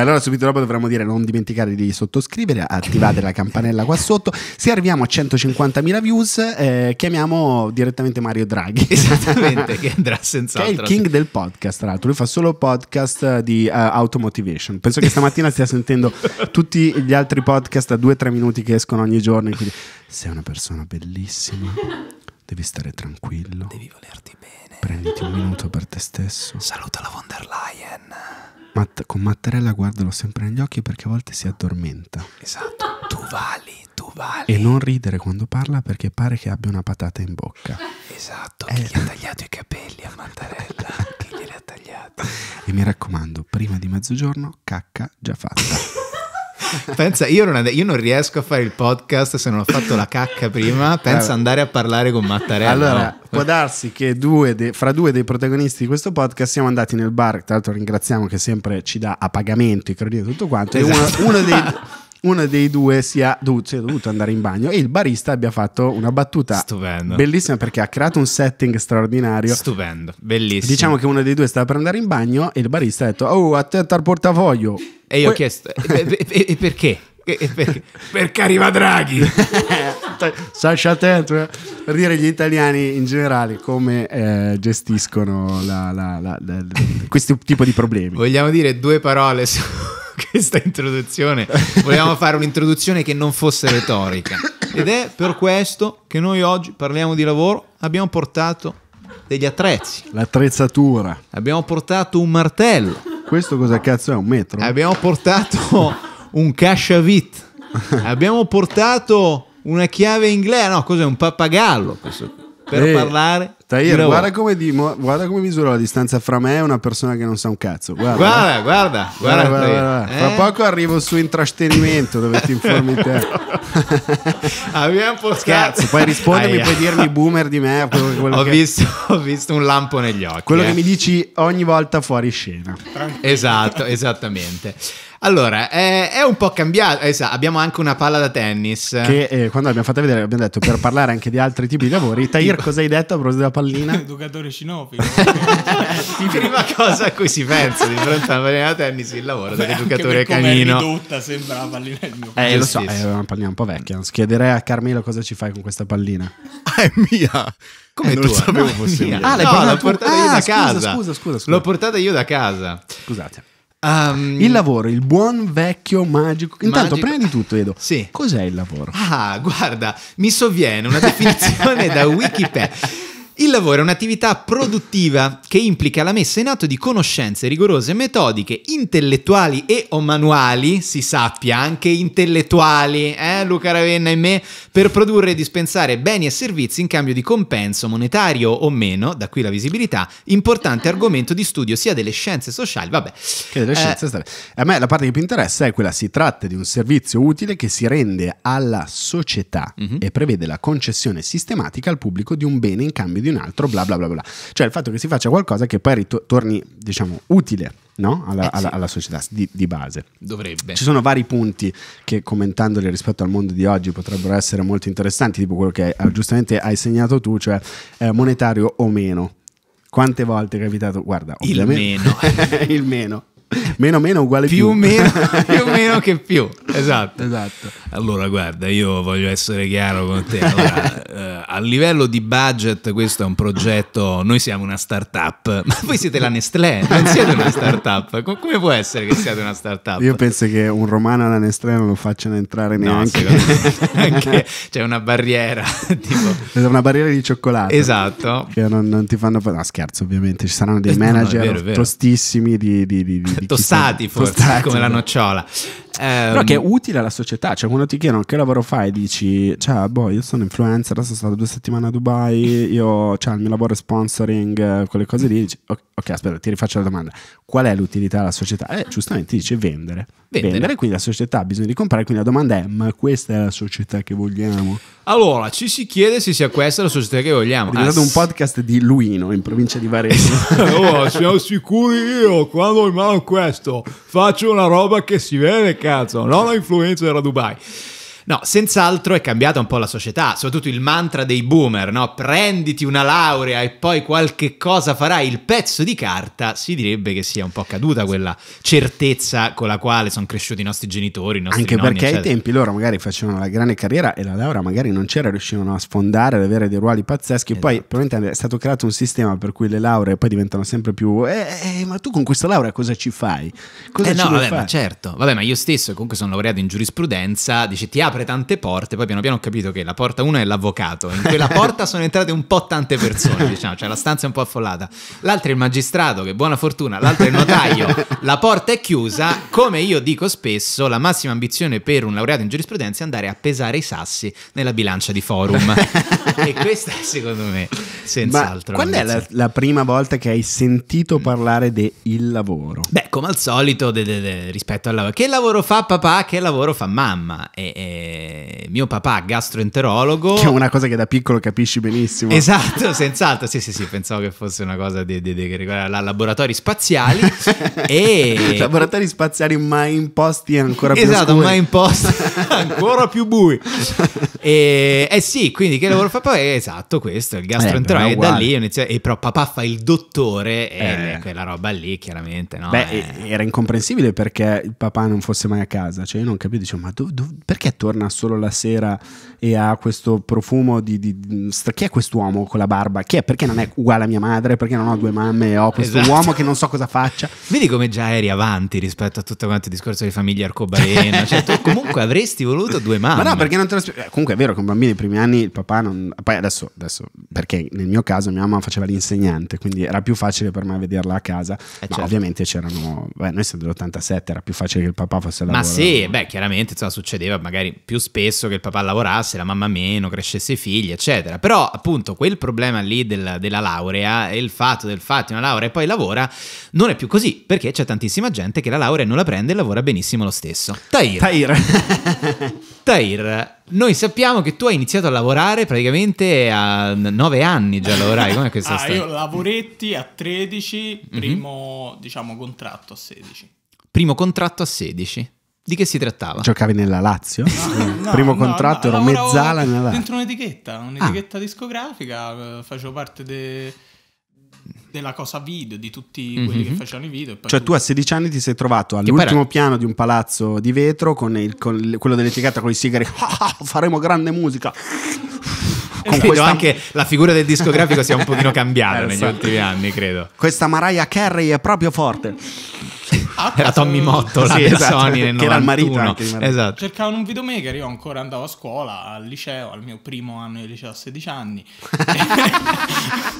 Allora subito dopo dovremmo dire non dimenticare di sottoscrivere, attivate la campanella qua sotto. Se arriviamo a 150.000 views, eh, chiamiamo direttamente Mario Draghi. Esattamente, che andrà senza Che è il king del podcast, tra l'altro. Lui fa solo podcast eh, di uh, automotivation. Penso che stamattina stia sentendo tutti gli altri podcast a 2-3 minuti che escono ogni giorno. Quindi sei una persona bellissima, devi stare tranquillo. Devi volerti bene. Prenditi un minuto per te stesso. Saluta la von der Leyen. Matt, con Mattarella guardalo sempre negli occhi perché a volte si addormenta. Esatto, tu vali, tu vali. E non ridere quando parla perché pare che abbia una patata in bocca. Esatto, eh. gli ha tagliato i capelli a Mattarella, chi glieli ha tagliati. E mi raccomando, prima di mezzogiorno, cacca già fatta. Pensa, io non, io non, riesco a fare il podcast se non ho fatto la cacca prima. Pensa allora. andare a parlare con Mattarella. Allora, no? può darsi che due de, fra due dei protagonisti di questo podcast siamo andati nel bar. Tra l'altro, ringraziamo che sempre ci dà a pagamento i crediti e tutto quanto. Esatto. E uno, uno dei. uno dei due sia dovuto, sia dovuto andare in bagno e il barista abbia fatto una battuta Stupendo. bellissima perché ha creato un setting straordinario. Stupendo, bellissimo. Diciamo che uno dei due stava per andare in bagno e il barista ha detto "Oh, attento al portafoglio". E io Poi... ho chiesto e, e, e perché? perché? arriva Draghi? Sasha attento eh. per dire gli italiani in generale come eh, gestiscono la, la, la, questo tipo di problemi. Vogliamo dire due parole su questa introduzione. Volevamo fare un'introduzione che non fosse retorica. Ed è per questo che noi oggi parliamo di lavoro. Abbiamo portato degli attrezzi. L'attrezzatura. Abbiamo portato un martello. Questo cosa cazzo è? Un metro? Abbiamo portato un casciavit. Abbiamo portato una chiave inglese. No, cos'è? Un pappagallo. Questo, per eh, parlare Tahir, guarda, come, di, guarda come misura la distanza fra me e una persona che non sa un cazzo. Guarda, guarda, eh. guarda. guarda, guarda, guarda. Eh? Fra poco arrivo su intrastenimento dove ti informi te. Abbiamo postato. Scherzo, poi rispondimi, Aia. puoi dirmi boomer di me. Ho, che... visto, ho, visto, un lampo negli occhi. Quello eh. che mi dici ogni volta fuori scena. Esatto, esattamente. Allora, è, è, un po' cambiato. Esatto, abbiamo anche una palla da tennis. Che eh, quando l'abbiamo fatta vedere, abbiamo detto per parlare anche di altri tipi di lavori. Tahir, cosa hai detto a proposito della palla? pallina. Educatore cinofilo. prima cosa a cui si pensa di fronte alla pallina tennis il lavoro dell'educatore canino. ridotta sembra la pallina del mio Eh, lo so, è una pallina un po' vecchia. Chiederei a Carmelo cosa ci fai con questa pallina. ah, è mia. Come eh, non tua? sapevo no, fosse mia. Ah, l'hai no, l'ho portata ah, io ah, da casa. Scusa, scusa, scusa. L'ho portata io da casa. Scusate. Um, il lavoro, il buon vecchio magico. Intanto, magico. prima di tutto, Edo, sì. cos'è il lavoro? Ah, guarda, mi sovviene una definizione da Wikipedia. Il lavoro è un'attività produttiva che implica la messa in atto di conoscenze rigorose, metodiche, intellettuali e o manuali, si sappia, anche intellettuali, eh, Luca Ravenna e me, per produrre e dispensare beni e servizi in cambio di compenso monetario o meno, da qui la visibilità, importante argomento di studio sia delle scienze sociali, vabbè. Che delle eh, scienze eh, sociali. A me la parte che più interessa è quella, si tratta di un servizio utile che si rende alla società uh-huh. e prevede la concessione sistematica al pubblico di un bene in cambio di di un altro, bla bla bla bla. Cioè il fatto che si faccia qualcosa che poi ritorni, diciamo, utile no? alla, eh sì. alla, alla, società di, di, base. Dovrebbe. Ci sono vari punti che commentandoli rispetto al mondo di oggi potrebbero essere molto interessanti, tipo quello che eh, giustamente hai segnato tu, cioè eh, monetario o meno. Quante volte è capitato? Guarda, il meno. il meno meno meno uguale più. Più meno, più meno che più, esatto. esatto. Allora guarda, io voglio essere chiaro con te. Allora, eh, a livello di budget questo è un progetto, noi siamo una startup, ma voi siete la Nestlé, non siete una startup. Come può essere che siate una startup? Io penso che un romano alla Nestlé non lo facciano entrare neanche. No, c'è cioè una barriera. Tipo... Una barriera di cioccolato. Esatto. Che non, non ti fanno... No scherzo ovviamente, ci saranno dei manager eh, no, no, è vero, è vero. tostissimi di, di, di, di tossati forse, tossati. come la nocciola. Però che è utile alla società, cioè quando ti chiedono che lavoro fai dici, cioè, boh, io sono influencer, adesso sono stato due settimane a Dubai, io, cioè, il mio lavoro è sponsoring, eh, quelle cose lì, dici, ok, aspetta, ti rifaccio la domanda, qual è l'utilità della società? Eh, giustamente dice vendere. vendere. vendere, quindi la società ha bisogno di comprare, quindi la domanda è, ma questa è la società che vogliamo? Allora, ci si chiede se sia questa la società che vogliamo. È diventato ah, un podcast di Luino, in provincia di Varese. allora, siamo sicuri io, quando ho in mano questo, faccio una roba che si vede, cazzo, non la influencer a Dubai. No, senz'altro è cambiata un po' la società, soprattutto il mantra dei boomer, no? Prenditi una laurea e poi qualche cosa farai, il pezzo di carta, si direbbe che sia un po' caduta quella certezza con la quale sono cresciuti i nostri genitori, i nostri Anche nonni, perché eccetera. ai tempi loro magari facevano la grande carriera e la laurea magari non c'era, riuscivano a sfondare, ad avere dei ruoli pazzeschi, esatto. poi probabilmente è stato creato un sistema per cui le lauree poi diventano sempre più eh, eh, eh ma tu con questa laurea cosa ci fai? Cosa eh no, vabbè, fare? ma certo. Vabbè, ma io stesso comunque sono laureato in giurisprudenza, dici ti apre tante porte, poi piano piano ho capito che la porta 1 è l'avvocato, in quella porta sono entrate un po' tante persone, diciamo, cioè la stanza è un po' affollata, l'altra è il magistrato, che buona fortuna, l'altra è il notaio, la porta è chiusa, come io dico spesso, la massima ambizione per un laureato in giurisprudenza è andare a pesare i sassi nella bilancia di forum. e questa è secondo me, senz'altro. Ma qual è la, la, prima volta che hai sentito mm. parlare del lavoro? Beh, come al solito, de, de, de, rispetto al lavoro, che lavoro fa papà, che lavoro fa mamma? E, e mio papà gastroenterologo. Che è una cosa che da piccolo capisci benissimo. Esatto, senz'altro. Sì, sì, sì, pensavo che fosse una cosa di, di, di riguarda laboratori spaziali. e... Laboratori spaziali mai imposti ancora più Esatto, oscuri. mai imposti ancora più bui. e, eh sì, quindi che lavoro fa papà? Eh, esatto, questo, il eh, gastroenterologo. Eh, e da lì inizio, e però papà fa il dottore e eh. quella roba lì, chiaramente. No? Beh, eh. era incomprensibile perché il papà non fosse mai a casa. Cioè, io non capivo, dicevo, ma do, do, perché torna? torna solo la sera e ha questo profumo di, di, di chi è quest'uomo con la barba? Chi è? Perché non è uguale a mia madre? Perché non ho due mamme ho questo esatto. uomo che non so cosa faccia? Vedi come già eri avanti rispetto a tutto quanto il discorso di famiglia arcobaleno, cioè tu comunque avresti voluto due mamme. Ma no, perché non te lo spiego? Eh, comunque è vero che un bambino i primi anni il papà non... Poi adesso, adesso, perché nel mio caso mia mamma faceva l'insegnante, quindi era più facile per me vederla a casa, eh certo. ovviamente c'erano... Beh, noi siamo dell'87, era più facile che il papà fosse a Ma lavoro. Ma sì, beh, chiaramente insomma, succedeva magari più spesso che il papà lavorasse andasse, la mamma meno, crescesse i figli, eccetera. Però appunto quel problema lì del, della laurea e il fatto del fatto di una laurea e poi lavora non è più così, perché c'è tantissima gente che la laurea non la prende e lavora benissimo lo stesso. Tair. Tair. Tair. Noi sappiamo che tu hai iniziato a lavorare praticamente a nove anni già lavorai, come questa ah, storia? Io lavoretti a 13, mhm. primo mm-hmm. diciamo contratto a 16. Primo contratto a 16. Di che si trattava? Giocavi nella Lazio? No, no, Primo no, contratto ero mezzala nella Lazio. Dentro un'etichetta, un'etichetta ah. discografica, eh, facevo parte de... della cosa video, di tutti quelli mm-hmm. che facevano i video. cioè tu... tu a 16 anni ti sei trovato all'ultimo piano di un palazzo di vetro con, il, con quello dell'etichetta con i sigari, faremo grande musica. con questa... anche la figura del discografico si è un pochino cambiata negli esatto. ultimi anni, credo. Questa Mariah Carey è proprio forte era Tommy Mottola sì, esatto, Sony nel che era il marito anche, esatto. cercavano un videomaker io ancora andavo a scuola al liceo al mio primo anno di liceo a 16 anni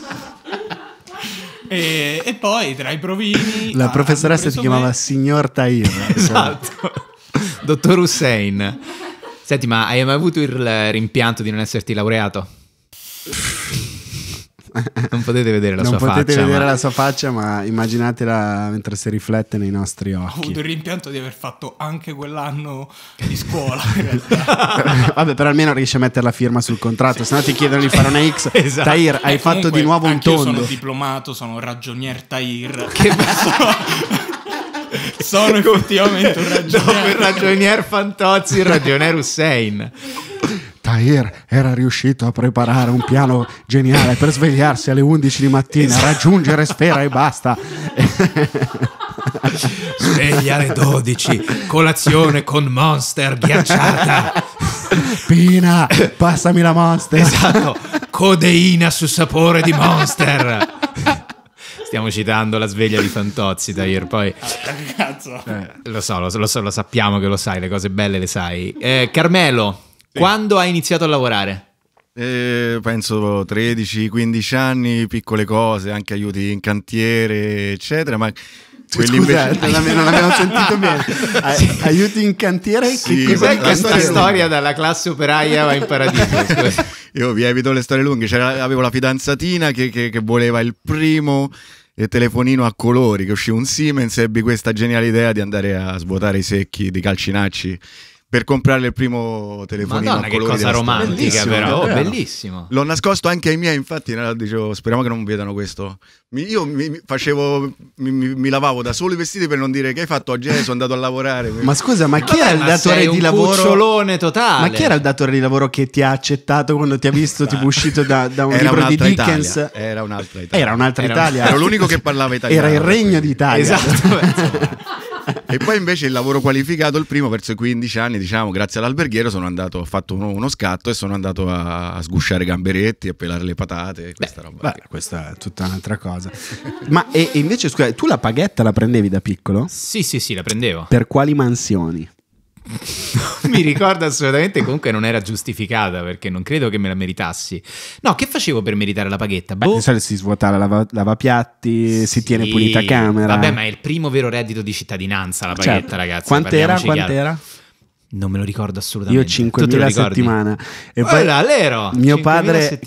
e, e, poi tra i provini la professoressa si chiamava me. signor Tahir esatto. esatto dottor Hussein senti ma hai mai avuto il rimpianto di non esserti laureato? non potete vedere la non sua faccia. Non potete vedere ma... la sua faccia, ma immaginatela mentre si riflette nei nostri occhi. Ho avuto il rimpianto di aver fatto anche quell'anno di scuola. Vabbè, però almeno riesci a mettere la firma sul contratto, se no ti chiedono di fare una X. esatto. Tahir, hai eh, fatto comunque, di nuovo un tondo. Io sono diplomato, sono ragionier Tahir. Che bello! sono effettivamente un ragionier. Dopo il ragionier Fantozzi, il ragionier Hussein. Tahir era riuscito a preparare un piano geniale per svegliarsi alle 11 di mattina, esatto. raggiungere Sfera e basta. Sveglia alle 12, colazione con Monster ghiacciata. Pina, passami la Monster. Esatto, codeina su sapore di Monster. Stiamo citando la sveglia di Fantozzi, Tahir, poi... Ah, cazzo. Eh, lo so, lo, so, lo sappiamo che lo sai, le cose belle le sai. Eh, Carmelo, quando hai iniziato a lavorare? Eh, penso 13-15 anni, piccole cose, anche aiuti in cantiere, eccetera, ma quelli Scusa, invece... non, avevo, non avevo sentito bene. Aiuti in cantiere? Sì, che cos'è questa storia dalla classe operaia va in paradiso? Io vi evito le storie lunghe, C'era, avevo la fidanzatina che, che, che voleva il primo telefonino a colori che uscì un Siemens ebbi questa geniale idea di andare a svuotare i secchi di calcinacci per comprare il primo telefonino Madonna, a che cosa romantica bellissimo, però, però, oh, bellissimo. L'ho nascosto anche ai miei, infatti, dicevo, speriamo che non vedano questo. Mi, io mi, facevo, mi, mi, lavavo da solo i vestiti per non dire che hai fatto oggi, eh, sono andato a lavorare. ma scusa, ma chi era il datore di lavoro? totale. Ma chi era il datore di lavoro che ti ha accettato quando ti ha visto tipo uscito da, da un era libro di Dickens? Italia. Era un'altra Italia. Era un'altra Italia. un... era l'unico che parlava italiano. Era il regno d'Italia. Esatto. e poi invece il lavoro qualificato, il primo, verso i 15 anni, diciamo, grazie all'alberghiero, sono andato, ho fatto uno, uno scatto e sono andato a, a, sgusciare gamberetti, a pelare le patate, questa Beh, roba. Beh, questa è tutta un'altra cosa. Ma e, e invece, scusa, tu la paghetta la prendevi da piccolo? Sì, sì, sì, la prendevo. Per quali mansioni? mi ricordo assolutamente, comunque non era giustificata perché non credo che me la meritassi. No, che facevo per meritare la paghetta? Beh, boh. si svuota la lava, lavapiatti, sì, si tiene pulita camera. Vabbè, ma è il primo vero reddito di cittadinanza la paghetta, certo. ragazzi. Quant'era? Quant'era? Non me lo ricordo assolutamente. Io 5.000 a settimana. E poi Ola, l'ero, mio padre,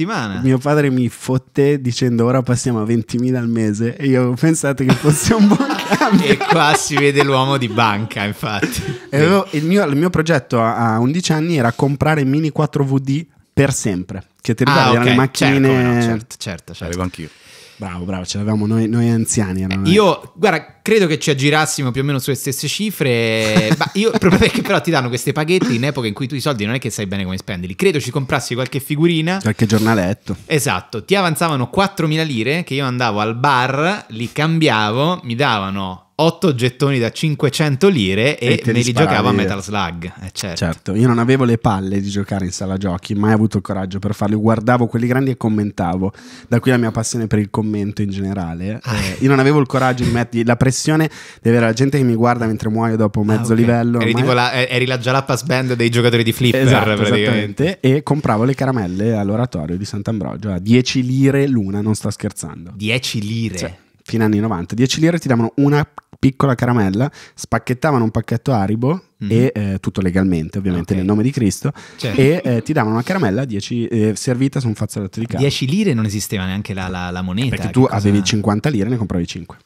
mio padre mi fotte dicendo ora passiamo a 20.000 al mese e io ho pensato che fosse un buon e qua si vede l'uomo di banca, infatti. Avevo, eh, il, mio, il, mio, progetto a 11 anni era comprare mini 4VD per sempre. Che ti ricordi? Ah, okay. Erano le certo, macchine. Certo, no, certo, certo, certo. Avevo anch'io. Bravo, bravo, ce l'avevamo noi, noi anziani. Io, guarda, Credo che ci aggirassimo più o meno sulle stesse cifre. ma io, il problema è che però ti danno queste paghette in epoca in cui tu i soldi non è che sai bene come spenderli. Credo ci comprassi qualche figurina. Qualche giornaletto. Esatto. Ti avanzavano 4.000 lire che io andavo al bar, li cambiavo, mi davano 8 gettoni da 500 lire e, e me li giocavo a Metal Slug. Eh, certo. certo. io non avevo le palle di giocare in sala giochi, mai avuto il coraggio per farlo. Guardavo quelli grandi e commentavo, da qui la mia passione per il commento in generale. Ah. Eh, io non avevo il coraggio di mettere la pressione l'impressione di avere la gente che mi guarda mentre muoio dopo ah, mezzo ah, okay. livello. Eri, tipo la, eh, eri la Jalapas Band dei giocatori di flipper esatto, praticamente. E compravo le caramelle all'oratorio di Sant'Ambrogio a 10 lire l'una, non sto scherzando. 10 lire? Cioè, fino anni 90. 10 lire ti davano una piccola caramella, spacchettavano un pacchetto Aribo mm. Mm-hmm. e eh, tutto legalmente, ovviamente okay. nel nome di Cristo certo. e eh, ti davano una caramella dieci, eh, servita su un fazzoletto di carta. 10 lire non esisteva neanche la, la, la moneta. Perché tu cosa... avevi 50 lire e ne compravi 5.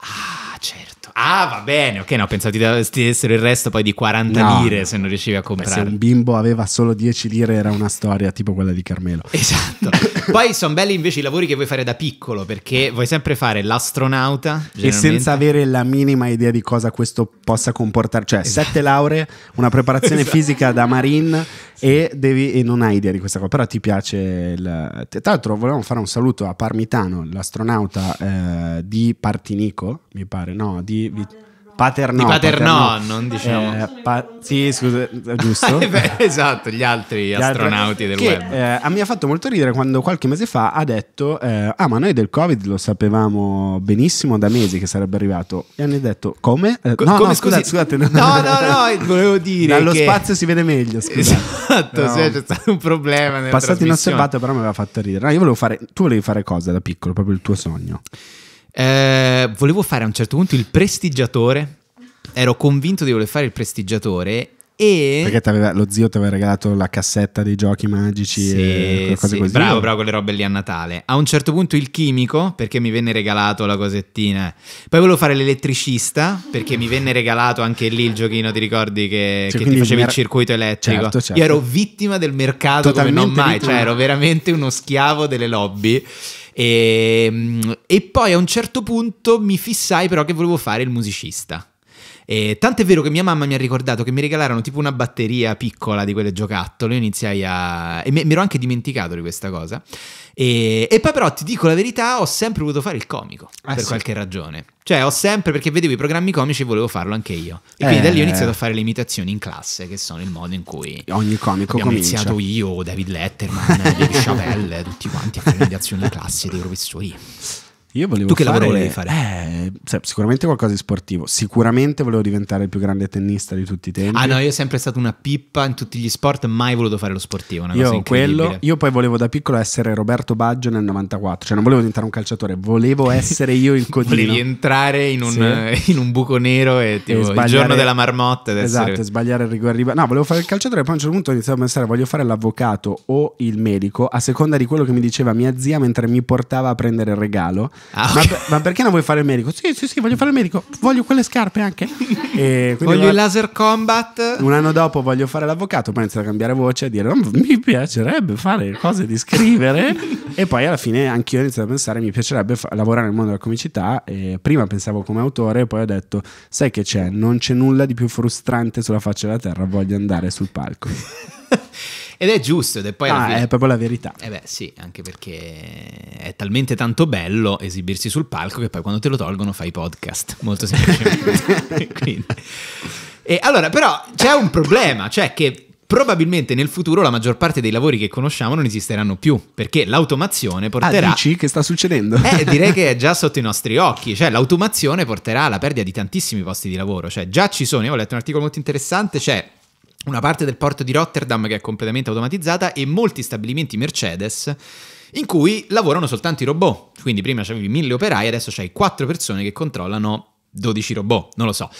Ah, certo. Ah, va bene, ok, no, pensavo ti dessero il resto poi di 40 no. lire se non riuscivi a comprare. Beh, se un bimbo aveva solo 10 lire era una storia tipo quella di Carmelo. Esatto. poi sono belli invece i lavori che vuoi fare da piccolo perché vuoi sempre fare l'astronauta e senza avere la minima idea di cosa questo possa comportare, cioè esatto. sette lauree, una preparazione esatto. fisica da marine sì. e, devi, e non hai idea di questa cosa, però ti piace il... Tra l'altro volevamo fare un saluto a Parmitano, l'astronauta eh, di Partinico, mi pare, no, di di, Paternò, di Paternò, Paternò, non diciamo. Eh, pa- sì, scusa, giusto. Eh esatto, gli altri gli astronauti altri, del che, web. Eh, a ha fatto molto ridere quando qualche mese fa ha detto: eh, Ah, ma noi del Covid lo sapevamo benissimo da mesi che sarebbe arrivato. E hanno detto: Come? Eh, Co- no, come no, scusate, scusate. No, no, no, no, eh, volevo dire. Allo che... spazio si vede meglio. Scusate. Esatto, no. sì, c'è stato un problema. Passato inosservato, però mi aveva fatto ridere. No, io volevo fare. Tu volevi fare cosa da piccolo? Proprio il tuo sogno. Eh, volevo fare a un certo punto il prestigiatore. Ero convinto di voler fare il prestigiatore e... Perché lo zio ti aveva regalato la cassetta dei giochi magici sì, e cose sì. così. Bravo, bravo, le robe lì a Natale. A un certo punto il chimico, perché mi venne regalato la cosettina. Poi volevo fare l'elettricista, perché mi venne regalato anche lì il giochino, ti ricordi, che, cioè, che ti facevi mer- il circuito elettrico. Certo, certo. Io ero vittima del mercato Totalmente come non mai, vittima. cioè ero veramente uno schiavo delle lobby. E, ehm, e poi a un certo punto mi fissai però che volevo fare il musicista. E è vero che mia mamma mi ha ricordato che mi regalarono tipo una batteria piccola di quelle giocattole. Io iniziai a. e mi, mi ero anche dimenticato di questa cosa. E, e, poi, però, ti dico la verità: ho sempre voluto fare il comico ah, per sì. qualche ragione. Cioè, ho sempre perché vedevo i programmi comici e volevo farlo anche io. E eh, quindi da lì ho eh. iniziato a fare le imitazioni in classe, che sono il modo in cui ogni comico ho iniziato io, David Letterman, David Chappelle, tutti quanti a fare le imitazioni in classe dei professori. Io volevo tu che fare, lavoro volevi fare? Eh, cioè, sicuramente qualcosa di sportivo. Sicuramente volevo diventare il più grande tennista di tutti i tempi. Ah, no, io ho sempre stato una pippa in tutti gli sport, mai voluto fare lo sportivo. io, quello, io poi volevo da piccolo essere Roberto Baggio nel 94. Cioè, non volevo diventare un calciatore, volevo essere io il codino. volevi entrare in un, sì. in un, buco nero e, tipo, e sbagliare... il giorno della marmotta. Esatto, essere... sbagliare il rigore. Riba... No, volevo fare il calciatore, poi a un certo punto ho iniziato a pensare, voglio fare l'avvocato o il medico, a seconda di quello che mi diceva mia zia mentre mi portava a prendere il regalo. Ah, okay. ma, ma, perché non vuoi fare il medico? Sì, sì, sì, voglio fare il medico. Voglio quelle scarpe anche. Eh, voglio il laser combat. Un anno dopo voglio fare l'avvocato, poi inizio a cambiare voce e dire mi piacerebbe fare cose di scrivere. e poi alla fine anch'io ho iniziato a pensare mi piacerebbe fa- lavorare nel mondo della comicità. E prima pensavo come autore, poi ho detto sai che c'è, non c'è nulla di più frustrante sulla faccia della terra, voglio andare sul palco. Ed è giusto, ed è poi ah, fine... è proprio la verità. Eh beh, sì, anche perché è talmente tanto bello esibirsi sul palco che poi quando te lo tolgono fai podcast, molto semplicemente. E allora, però c'è un problema, cioè che probabilmente nel futuro la maggior parte dei lavori che conosciamo non esisteranno più, perché l'automazione ah, porterà... Ah, dici che sta succedendo? eh, direi che è già sotto i nostri occhi, cioè l'automazione porterà alla perdita di tantissimi posti di lavoro, cioè già ci sono, io ho letto un articolo molto interessante, cioè una parte del porto di Rotterdam che è completamente automatizzata e molti stabilimenti Mercedes in cui lavorano soltanto i robot. Quindi prima c'avevi mille operai, adesso c'hai quattro persone che controllano 12 robot, non lo so.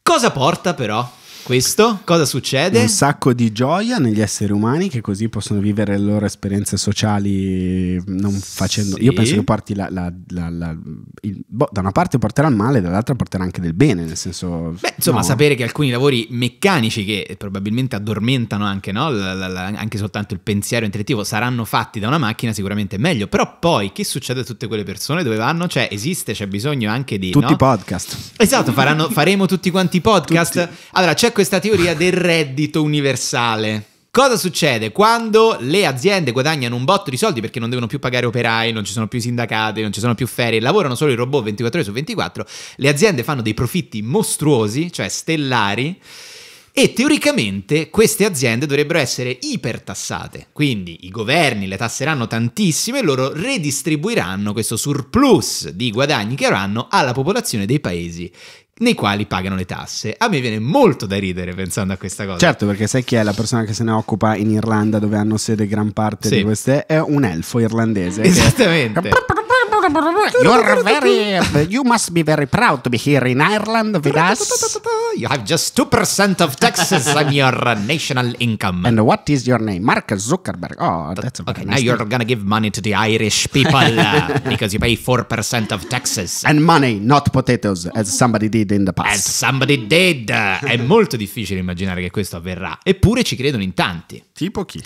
Cosa porta però questo cosa succede? Un sacco di gioia negli esseri umani che così possono vivere le loro esperienze sociali non facendo... Sì. Io penso che porti la, la, la, il, boh, da una parte porterà il male, dall'altra porterà anche del bene, nel senso... Beh, insomma, no. sapere che alcuni lavori meccanici che probabilmente addormentano anche, no? anche soltanto il pensiero intellettivo saranno fatti da una macchina sicuramente è meglio, però poi che succede a tutte quelle persone? Dove vanno? Cioè esiste, c'è bisogno anche di... Tutti i no? podcast. Esatto, faranno, faremo tutti quanti i podcast. Tutti. Allora c'è questa teoria del reddito universale. Cosa succede? Quando le aziende guadagnano un botto di soldi perché non devono più pagare operai, non ci sono più sindacati, non ci sono più ferie, lavorano solo i robot 24 ore su 24, le aziende fanno dei profitti mostruosi, cioè stellari, e teoricamente queste aziende dovrebbero essere ipertassate. Quindi i governi le tasseranno tantissimo e loro redistribuiranno questo surplus di guadagni che avranno alla popolazione dei paesi nei quali pagano le tasse. A me viene molto da ridere pensando a questa cosa. Certo, perché sai chi è la persona che se ne occupa in Irlanda, dove hanno sede gran parte sì. di queste? È un elfo irlandese. Esattamente. Che... You're very, you must be very proud to be here in Ireland with us. You have just 2% of taxes on your national income. And what is your name? Mark Zuckerberg. Oh, that's Okay, nice now you're going to give money to the Irish people uh, because you pay 4% of taxes. And money, not potatoes, as somebody did in the past. As somebody did. Uh, è molto difficile immaginare che questo avverrà. Eppure ci credono in tanti. Tipo chi?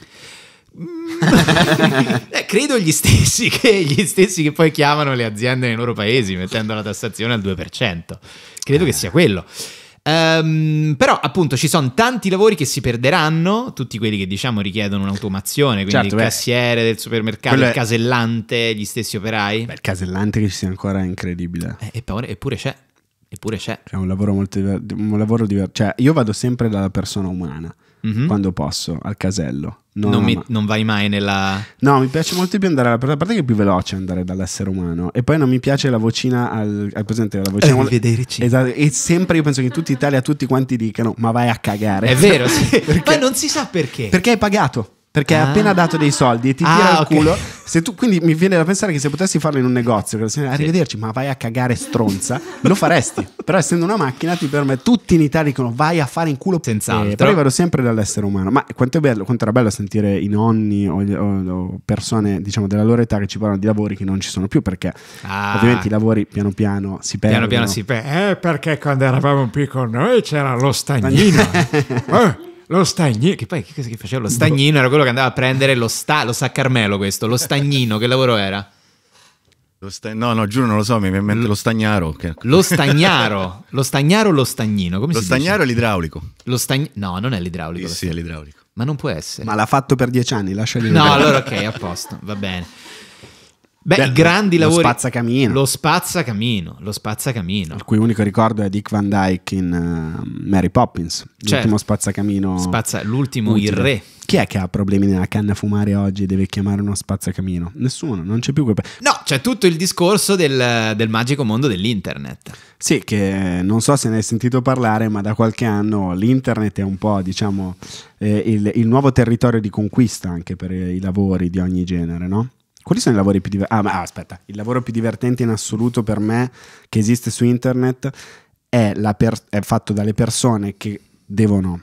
Mm. eh, credo gli stessi, che, gli stessi che poi chiamano le aziende nei loro paesi mettendo la tassazione al 2%. Credo eh. che sia quello. Um, però appunto ci sono tanti lavori che si perderanno, tutti quelli che diciamo richiedono un'automazione, quindi certo, il cassiere del supermercato, il casellante, gli stessi operai. Beh, il casellante che ci sia ancora è incredibile. Eh, eppure c'è. Eppure c'è. È un lavoro molto un lavoro diverso. Cioè, io vado sempre dalla persona umana mm-hmm. quando posso al casello. Non, non, mi, ma... non, vai mai nella. No, mi piace molto più andare alla a parte che è più veloce andare dall'essere umano. E poi non mi piace la vocina al, al presente la vocina. Arrivederci. Eh, esatto. E sempre io penso che in tutta Italia tutti quanti dicano: Ma vai a cagare. È vero, sì. perché... ma non si sa perché. Perché hai pagato. Perché ah. hai appena ah. dato dei soldi e ti ah, tira il ah, okay. culo. Tu, quindi mi viene da pensare che se potessi farlo in un negozio, che arrivederci, sì. ma vai a cagare stronza, lo faresti. Però essendo una macchina ti permette, tutti in Italia dicono vai a fare in culo. Senz'altro. Eh, però io vado sempre dall'essere umano. Ma quanto, bello, quanto era bello sentire i nonni o, o, o, persone diciamo della loro età che ci parlano di lavori che non ci sono più perché ah. ovviamente i lavori piano piano si perdono. Piano piano si perdono. Eh, perché quando eravamo qui con noi c'era lo stagnino. eh lo stagnino, che poi che, che faceva lo boh. stagnino? Era quello che andava a prendere lo, sta, lo sa Carmelo questo, lo stagnino, che lavoro era? Sta... no, no, giuro non lo so, mi viene in mente lo stagnaro. Che... Lo stagnaro, lo stagnaro o lo stagnino, come lo si dice? stagnaro è l'idraulico. Lo stagn... No, non è l'idraulico. Sì, sì, è l'idraulico. Ma non può essere. Ma l'ha fatto per dieci anni, lascia lasciali. No, allora ok, a posto, va bene. Beh, Beh, i grandi lo lavori. Spazzacamino. Lo spazzacamino. Lo spazzacamino. Il cui unico ricordo è Dick Van Dyke in uh, Mary Poppins. Certo. L'ultimo spazzacamino. Spazza, l'ultimo, utile. il re. Chi è che ha problemi nella canna a fumare oggi e deve chiamare uno spazzacamino? Nessuno, non c'è più quel... No, c'è tutto il discorso del, del magico mondo dell'internet. Sì, che non so se ne hai sentito parlare, ma da qualche anno l'internet è un po', diciamo, eh, il, il nuovo territorio di conquista anche per i lavori di ogni genere, no? Quali sono i lavori più divertenti? Ah, ah, aspetta, il lavoro più divertente in assoluto per me che esiste su internet è, per- è fatto dalle persone che devono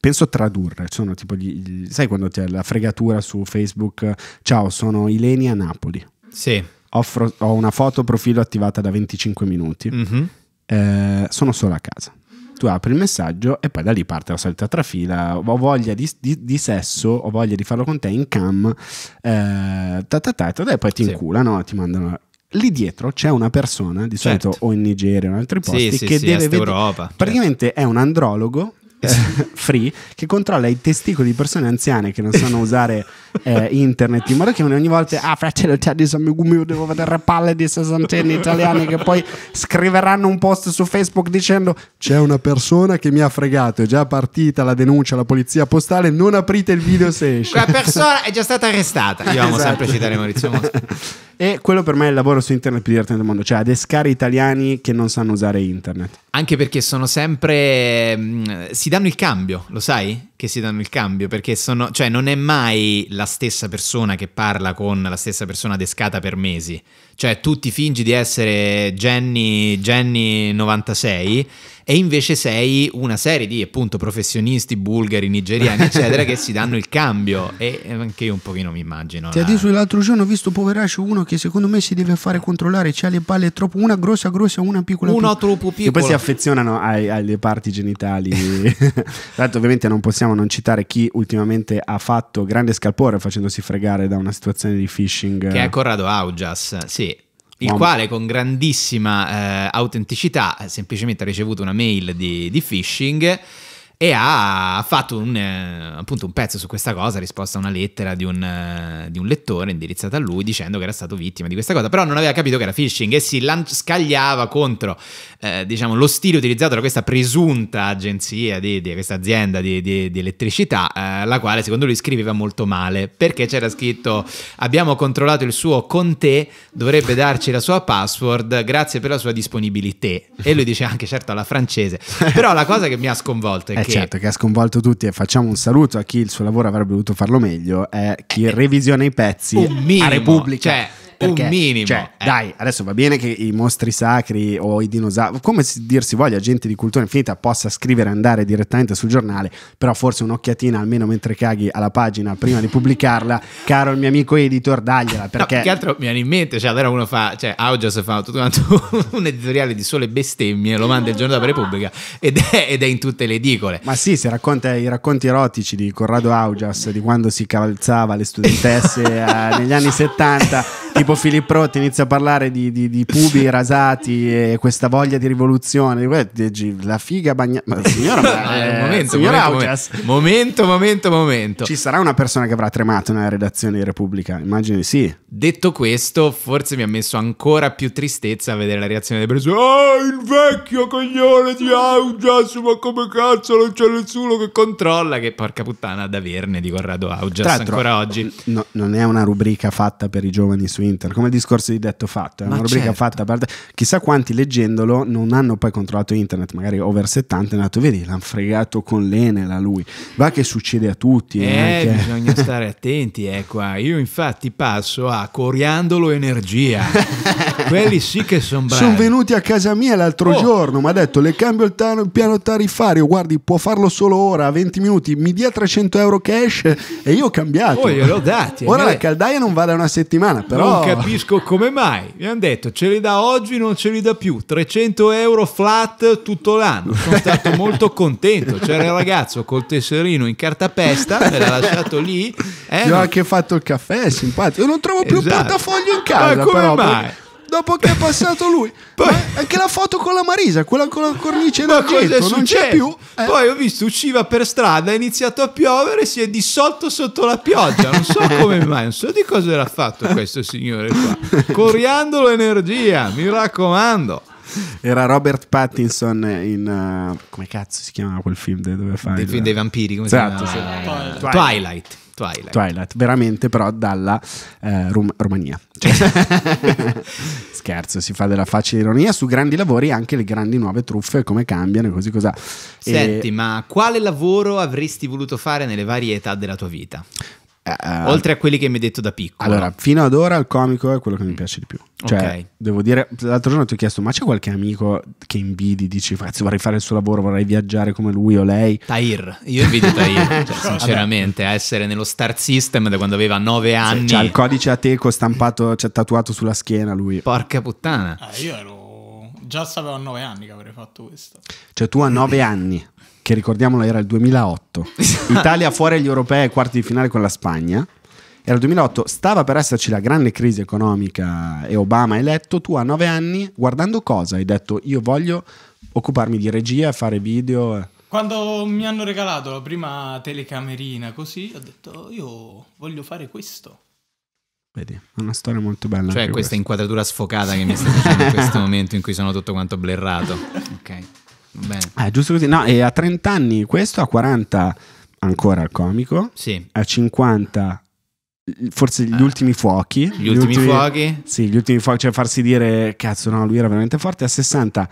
penso tradurre, sono tipo gli, sai quando c'è la fregatura su Facebook, ciao sono Ilenia Napoli, sì. Offro, ho una foto profilo attivata da 25 minuti, mm-hmm. eh, sono solo a casa tu apri il messaggio e poi da lì parte la solita trafila, ho voglia di, di, di sesso, ho voglia di farlo con te in cam, eh, ta ta ta, e poi ti sì. inculano, ti mandano lì dietro c'è una persona, di certo. solito o in Nigeria o in altri posti, sì, che sì, deve vedere. Europa, certo. praticamente certo. è un andrologo eh. free che controlla i testicoli di persone anziane che non sanno usare eh, internet in modo che ogni volta ah fratello ti adesso mi gumio devo vedere palle di sessantenni italiani che poi scriveranno un post su Facebook dicendo c'è una persona che mi ha fregato è già partita la denuncia alla polizia postale non aprite il video se esce quella persona è già stata arrestata esatto. io amo esatto. sempre citare Maurizio Mosca e quello per me è il lavoro su internet più divertente del mondo cioè adescare italiani che non sanno usare internet anche perché sono sempre mh, mm, si danno il cambio, lo sai? che si danno il cambio, perché sono, cioè non è mai la stessa persona che parla con la stessa persona descata per mesi. Cioè tu ti fingi di essere Jenny, Jenny 96 e invece sei una serie di appunto professionisti bulgari, nigeriani, eccetera, che si danno il cambio e anche io un pochino mi immagino. Ti la... detto l'altro giorno ho visto poveraccio uno che secondo me si deve fare controllare, c'ha le palle troppo una grossa grossa, una piccola. Uno pic... troppo piccolo. E poi si affezionano ai, alle parti genitali. Tanto ovviamente non possiamo possiamo non citare chi ultimamente ha fatto grande scalpore facendosi fregare da una situazione di phishing. Che è eh. Corrado Augias, sì, il quale con grandissima eh, autenticità ha semplicemente ricevuto una mail di, di phishing e ha fatto un, eh, appunto un pezzo su questa cosa, ha risposto a una lettera di un, eh, di un, lettore indirizzata a lui dicendo che era stato vittima di questa cosa, però non aveva capito che era phishing e si lan- scagliava contro eh, diciamo, lo stile utilizzato da questa presunta agenzia, di, di questa azienda di, di elettricità, eh, la quale secondo lui scriveva molto male, perché c'era scritto abbiamo controllato il suo con te, dovrebbe darci la sua password, grazie per la sua disponibilità. E lui dice anche certo alla francese, però la cosa che mi ha sconvolto è eh che certo, che ha sconvolto tutti e facciamo un saluto a chi il suo lavoro avrebbe dovuto farlo meglio, è chi eh. revisiona i pezzi a Repubblica. Cioè, perché, un minimo. Cioè, eh. dai, adesso va bene che i mostri sacri o i dinosauri, come dir si voglia, gente di cultura infinita possa scrivere e andare direttamente sul giornale, però forse un'occhiatina almeno mentre caghi alla pagina prima di pubblicarla, caro il mio amico editor, dagliela perché... No, che altro mi viene in mente, cioè allora uno fa, cioè Augias fa tutto quanto un editoriale di sole bestemmie, lo manda il giorno della Repubblica ed è, ed è, in tutte le edicole. Ma sì, se racconta i racconti erotici di Corrado Augias di quando si calzava le studentesse eh, negli anni 70 tipo Filippo Rotti inizia a parlare di, di, di, pubi rasati e questa voglia di rivoluzione. La figa bagnata. Ma signora, ma è, eh, eh, momento, momento, momento, momento, momento, Ci sarà una persona che avrà tremato nella redazione di Repubblica? Immagino di sì. Detto questo, forse mi ha messo ancora più tristezza a vedere la reazione delle persone. Oh, il vecchio coglione di Augias, ma come cazzo non c'è nessuno che controlla? Che porca puttana ad averne di Corrado Augias ancora oggi. No, non è una rubrica fatta per i giovani su su Intel, come il discorso di detto fatto, è Ma una rubrica certo. fatta a parte. Chissà quanti leggendolo non hanno poi controllato internet, magari over 70, e hanno detto, vedi, l'hanno fregato con l'Enel a lui. Va che succede a tutti. Eh, anche... bisogna stare attenti, eh, qua. Io infatti passo a coriandolo energia. Quelli sì che sono bravi. Sono venuti a casa mia l'altro oh. giorno, mi ha detto, le cambio il, ta- il piano tariffario, guardi, può farlo solo ora, a 20 minuti, mi dia 300 euro cash e io ho cambiato. Poi oh, gliel'ho dati. Ora eh. la caldaia non va da una settimana, però non oh. capisco come mai. Mi hanno detto ce li da oggi, non ce li dà più. 300 euro flat tutto l'anno. Sono stato molto contento. C'era il ragazzo col tesserino in cartapesta, me l'ha lasciato lì. Eh, Gli ho anche fatto il caffè, simpatico. Io non trovo più esatto. portafoglio in casa. Ma come però, mai? Perché dopo che è passato lui. Poi... Anche la foto con la Marisa, quella con la cornice Ma d'argento, non c'è più. Eh. Poi ho visto usciva per strada, è iniziato a piovere, si è dissolto sotto la pioggia. Non so come mai, non so di cosa era fatto questo signore qua. Coriandolo energia, mi raccomando. Era Robert Pattinson in... Uh, come cazzo si chiamava quel film dove fa? Il film dei vampiri, come esatto, si chiama? Twilight. Twilight. Twilight. Twilight, veramente però dalla eh, Rum- Romania. Cioè, scherzo, si fa della facile ironia su grandi lavori e anche le grandi nuove truffe, come cambiano e così cosa. Senti, e... ma quale lavoro avresti voluto fare nelle varie età della tua vita? Uh, Oltre a quelli che mi hai detto da piccolo. Allora, fino ad ora il comico è quello che mi piace di più. Cioè, okay. devo dire, l'altro giorno ti ho chiesto, ma c'è qualche amico che invidi, dici, Fazio, vorrei fare il suo lavoro, vorrei viaggiare come lui o lei? Tahir, io invidio Tahir, cioè, sinceramente, a essere nello star system da quando aveva 9 anni. C'ha il codice Ateco stampato, c'è tatuato sulla schiena lui. Porca puttana. Eh, io ero... Già sapevo a 9 anni che avrei fatto questo. Cioè tu a 9 anni che ricordiamolo era il 2008, Italia fuori gli europei quarti di finale con la Spagna, era il 2008, stava per esserci la grande crisi economica e Obama eletto, tu a nove anni, guardando cosa, hai detto io voglio occuparmi di regia, fare video. Quando mi hanno regalato la prima telecamerina così, ho detto io voglio fare questo. Vedi, è una storia molto bella. Cioè questa, questa. inquadratura sfocata che mi sta dicendo in questo momento in cui sono tutto quanto blerrato. Ok. Eh, giusto così. No, e a 30 anni questo, a 40 ancora il comico, sì. a 50 forse gli eh. ultimi fuochi. Gli, gli ultimi, ultimi, fuochi? Sì, gli ultimi fuochi, cioè farsi dire cazzo no, lui era veramente forte, a 60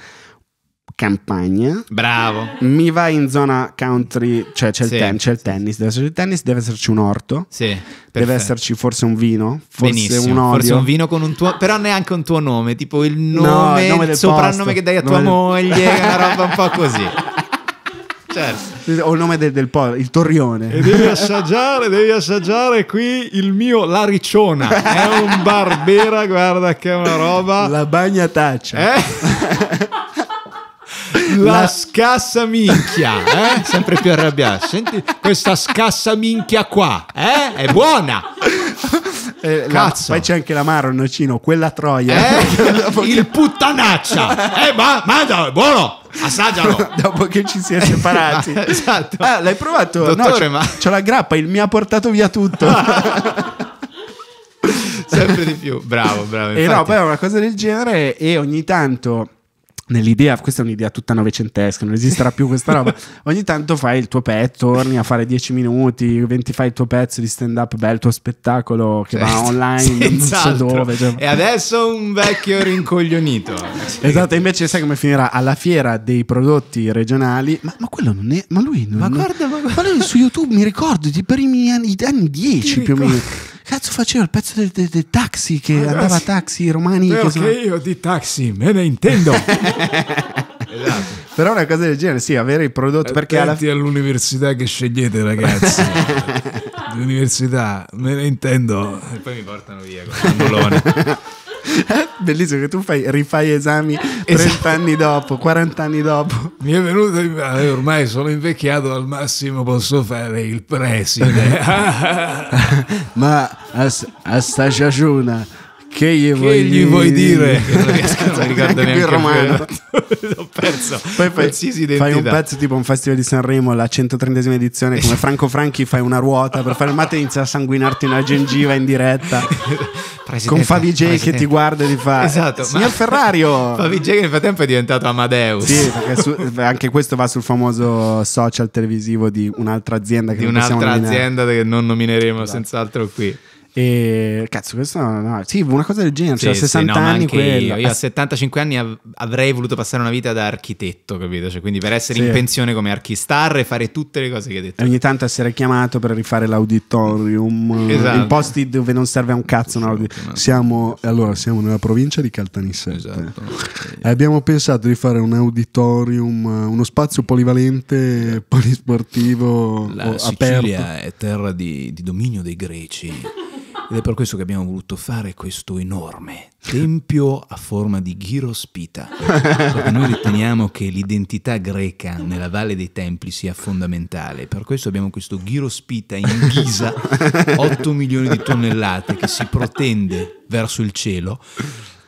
campagna. Bravo. Mi vai in zona country, cioè c'è, sì. il, ten- c'è il, tennis, deve esserci il tennis, deve esserci un orto. Sì, perfetto. deve esserci forse un vino, forse Benissimo. un olio. Forse un vino con un tuo però neanche un tuo nome, tipo il nome, no, nome il soprannome posto. che dai a tua nome moglie, una roba un po' così. Certo. O il nome del, del po- il torrione. E devi assaggiare, devi assaggiare qui il mio Laricciona. È un barbera, guarda che è una roba. La bagnataccia. Eh? la, scassa minchia, eh? sempre più arrabbiata. Senti questa scassa minchia qua, eh? È buona. Eh, Cazzo. La, poi c'è anche la Marronocino, quella troia. Eh? il puttanaccia. eh, ma, mangia, buono. Assaggialo dopo che ci si è separati. esatto. Ah, l'hai provato? Dottore, no, c'ho, la grappa, il mi ha portato via tutto. Sempre di più. Bravo, bravo. Eh, infatti. E no, poi una cosa del genere e ogni tanto nell'idea, questa è un'idea tutta novecentesca, non esisterà più questa roba. Ogni tanto fai il tuo pezzo, torni a fare 10 minuti, 20 fai il tuo pezzo di stand up, bel il tuo spettacolo che certo, va online, non so dove. Cioè. E adesso un vecchio rincoglionito. esatto, invece sai come finirà alla fiera dei prodotti regionali, ma, ma quello non è, ma lui non, è. ma guarda, ma guarda. Ma lui su YouTube mi ricordo di primi anni, anni 10 più o meno Cazzo faceva il pezzo del, del, del taxi che Ragazzi, ah, andava a taxi, i romani. Perché sono... io di taxi me ne intendo. esatto. Però una cosa del genere, sì, avere il prodotto. Attenti perché alla... all'università che scegliete, ragazzi. L'università, me ne intendo. E poi mi portano via con il Bellissimo che tu fai, rifai esami esatto. 30 anni dopo, 40 anni dopo. Mi è venuto in eh, ormai sono invecchiato, al massimo posso fare il preside. Ma a, a sta che gli, che vuoi, gli dire? vuoi dire? Che non riesco a ricordarmi più il romano. Ho perso Poi fai, fai, un pezzo tipo un festival di Sanremo, la 130esima edizione, come Franco Franchi fai una ruota per fare il mate e inizia a sanguinarti una gengiva in diretta. Presidente, con Favij J che ti guarda e ti fa esatto, signor Ferrario Fabi che nel frattempo è diventato Amadeus sì su, anche questo va sul famoso social televisivo di un'altra azienda che di un'altra azienda che non nomineremo esatto. senz'altro qui e cazzo, questa no, sì, una cosa del genere. Cioè, sì, cioè, a 60 sì, no, anni quella. Io, io a 75 eh. anni av avrei voluto passare una vita da architetto, capito? Cioè, quindi per essere sì. in pensione come archistar e fare tutte le cose che hai detto. E ogni tanto essere chiamato per rifare l'auditorium eh, esatto. in posti dove non serve a un cazzo. No? Siamo, allora, siamo nella provincia di Caltanissette. Esatto. Abbiamo pensato di fare un auditorium, eh, uno spazio polivalente, polisportivo. La Sicilia è terra di, di dominio dei greci. Ed è per questo che abbiamo voluto fare questo enorme tempio a forma di ghirospita, perché noi riteniamo che l'identità greca nella Valle dei Templi sia fondamentale, per questo abbiamo questo ghirospita in ghisa, 8 milioni di tonnellate che si protende verso il cielo,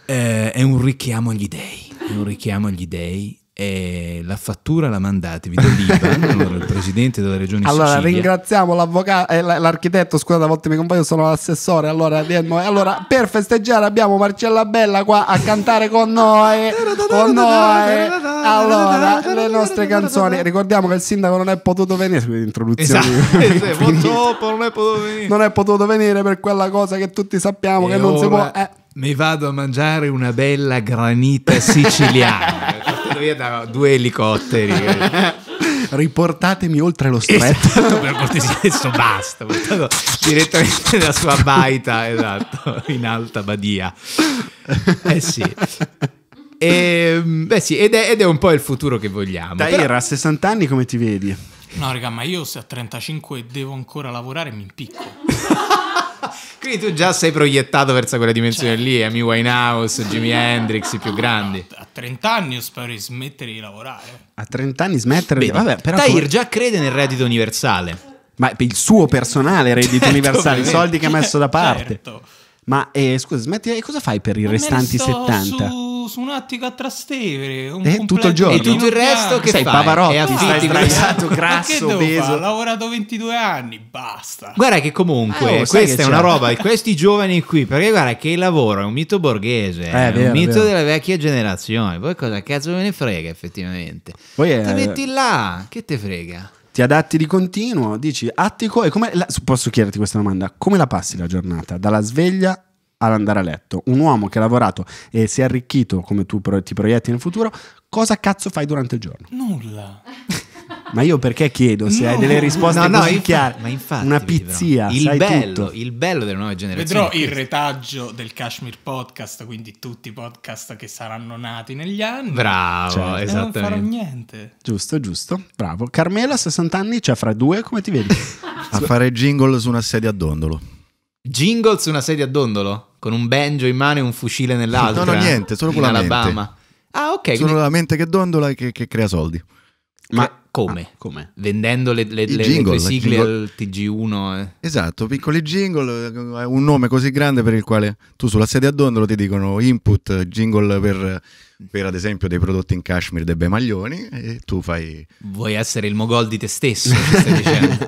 eh, è un richiamo agli dèi. è un richiamo agli dèi e la fattura la mandatevi dell'Iban, allora il presidente della regione Allora Sicilia. ringraziamo l'avvocato, eh, l'architetto, scusate a volte mi compaio, sono l'assessore, allora, allora, per festeggiare abbiamo Marcella Bella qua a cantare con noi, con noi, allora le nostre canzoni, ricordiamo che il sindaco non è potuto venire, sulle esatto. Eh, non è potuto venire, non è potuto venire per quella cosa che tutti sappiamo e che non si può... Eh. Mi vado a mangiare una bella granita siciliana. via da due elicotteri. Riportatemi oltre lo stretto. Esatto, per cortesia, adesso basta. Portato direttamente nella sua baita, esatto, in alta badia. Eh sì. E, ehm, beh sì, ed è, ed è, un po' il futuro che vogliamo. Dai, però... a 60 anni come ti vedi? No, raga, ma io se a 35 devo ancora lavorare mi impicco. Quindi tu già sei proiettato verso quella dimensione certo. lì, eh, Amy Winehouse, Jimi Hendrix, i più grandi. a 30 anni io spero di smettere di lavorare. A 30 anni smettere Beh, di lavorare? Tahir come... già crede nel reddito universale. Ma il suo personale reddito certo, universale, i soldi che ha messo da parte. Certo. Ma eh, scusa, smetti, e cosa fai per i restanti 70? Su su, un attico a Trastevere. Un eh, tutto il giorno. E tutto il resto che sei fai? Pavarotti, ah, stai sdraiato, grasso, Ho lavorato 22 anni, basta. Guarda che comunque eh, questa è una roba e questi giovani qui, perché guarda che il lavoro è un mito borghese, eh, è vero, un mito vero. della vecchia generazione. Poi cosa cazzo me ne frega effettivamente? Poi è... Te eh, metti là, che te frega? ti adatti di continuo, dici attico e come la, posso chiederti questa domanda, come la passi la giornata? Dalla sveglia ad andare a letto. Un uomo che ha lavorato e si è arricchito come tu ti proietti nel futuro, cosa cazzo fai durante il giorno? Nulla. Ma io perché chiedo se no, hai delle risposte no, no, così chiare? Ma infatti, una pizzia, il bello, tutto. il bello delle nuove generazioni. Vedrò il retaggio del Kashmir Podcast, quindi tutti i podcast che saranno nati negli anni. Bravo, cioè, certo. esattamente. non farò niente. Giusto, giusto. Bravo. a 60 anni, cioè fra due, come ti vedi? a fare jingle su una sedia a dondolo. Jingle su una sedia a dondolo, con un banjo in mano e un fucile nell'altro. No, no, niente, solo con la Alabama. mente. Ah, ok. Solo quindi... la mente che dondola e che, che crea soldi. Ma Come? Ah, come? Vendendo le, le, le, jingle, le sigle al TG1. Eh. Esatto, piccoli jingle, eh, un nome così grande per il quale tu sulla sedia a dondolo ti dicono input, jingle per per ad esempio dei prodotti in cashmere dei bei maglioni e tu fai... Vuoi essere il mogol di te stesso, stai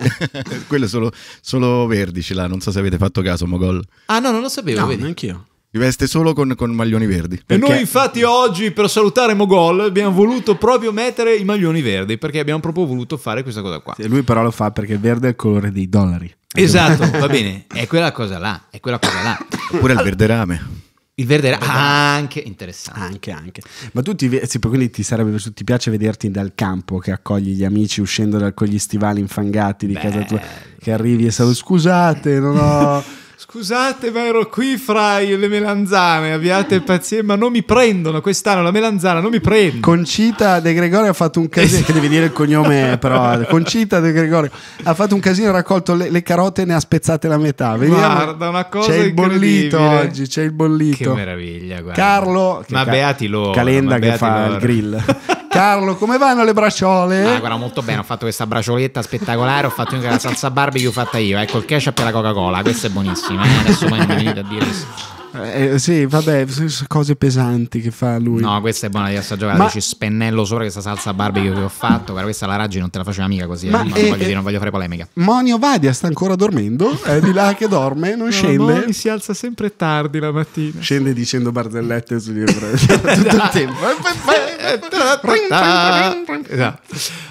Quello solo, solo Verdi ce non so se avete fatto caso, mogol. Ah no, non lo sapevo, no, vedi. anch'io. Si veste solo con, con maglioni verdi. Perché? E noi infatti oggi per salutare Mogol abbiamo voluto proprio mettere i maglioni verdi perché abbiamo proprio voluto fare questa cosa qua. E lui però lo fa perché verde è il colore dei dollari. Esatto, va bene, è quella cosa là, è quella cosa là. Oppure il verde rame. Il verde era anche interessante. Anche, anche. Ma tu ti, sì, quindi ti, sarebbe, ti piace vederti dal campo che accogli gli amici uscendo da, con gli stivali infangati di Beh, casa tua, che arrivi e saluti scusate, non ho... Scusate, ma ero qui fra le melanzane, abbiate pazienza, ma non mi prendono quest'anno la melanzana, non mi prende. Concita De Gregorio ha fatto un casino, esatto. che devi dire il cognome però, Concita De Gregorio ha fatto un casino, ha raccolto le, le carote e ne ha spezzate la metà. Vediamo. Guarda, una cosa C'è il bollito oggi, c'è il bollito. Che meraviglia, guarda. Carlo, che ma beati loro. Calenda che fa loro. il grill. Carlo, come vanno le bracciole? Ah, guarda, molto bene, ho fatto questa bracioletta spettacolare, ho fatto anche la salsa barbecue fatta io, eh, col ketchup e la Coca-Cola, questa è buonissima, eh, adesso poi non mi venite a dire questo. Eh, eh, sì, vabbè, cose pesanti che fa lui. No, questa è buona di assaggiare. Ma... Dici spennello sopra questa salsa barbecue che ho fatto. Guarda, questa la Raggi non te la faceva mica così. Eh. Ma eh, eh, non, voglio dire, non voglio fare polemica. Monio Vadia sta ancora dormendo. È di là che dorme, non no, scende. Moni si alza sempre tardi la mattina. Scende dicendo barzellette sugli ebrei tutto il tempo.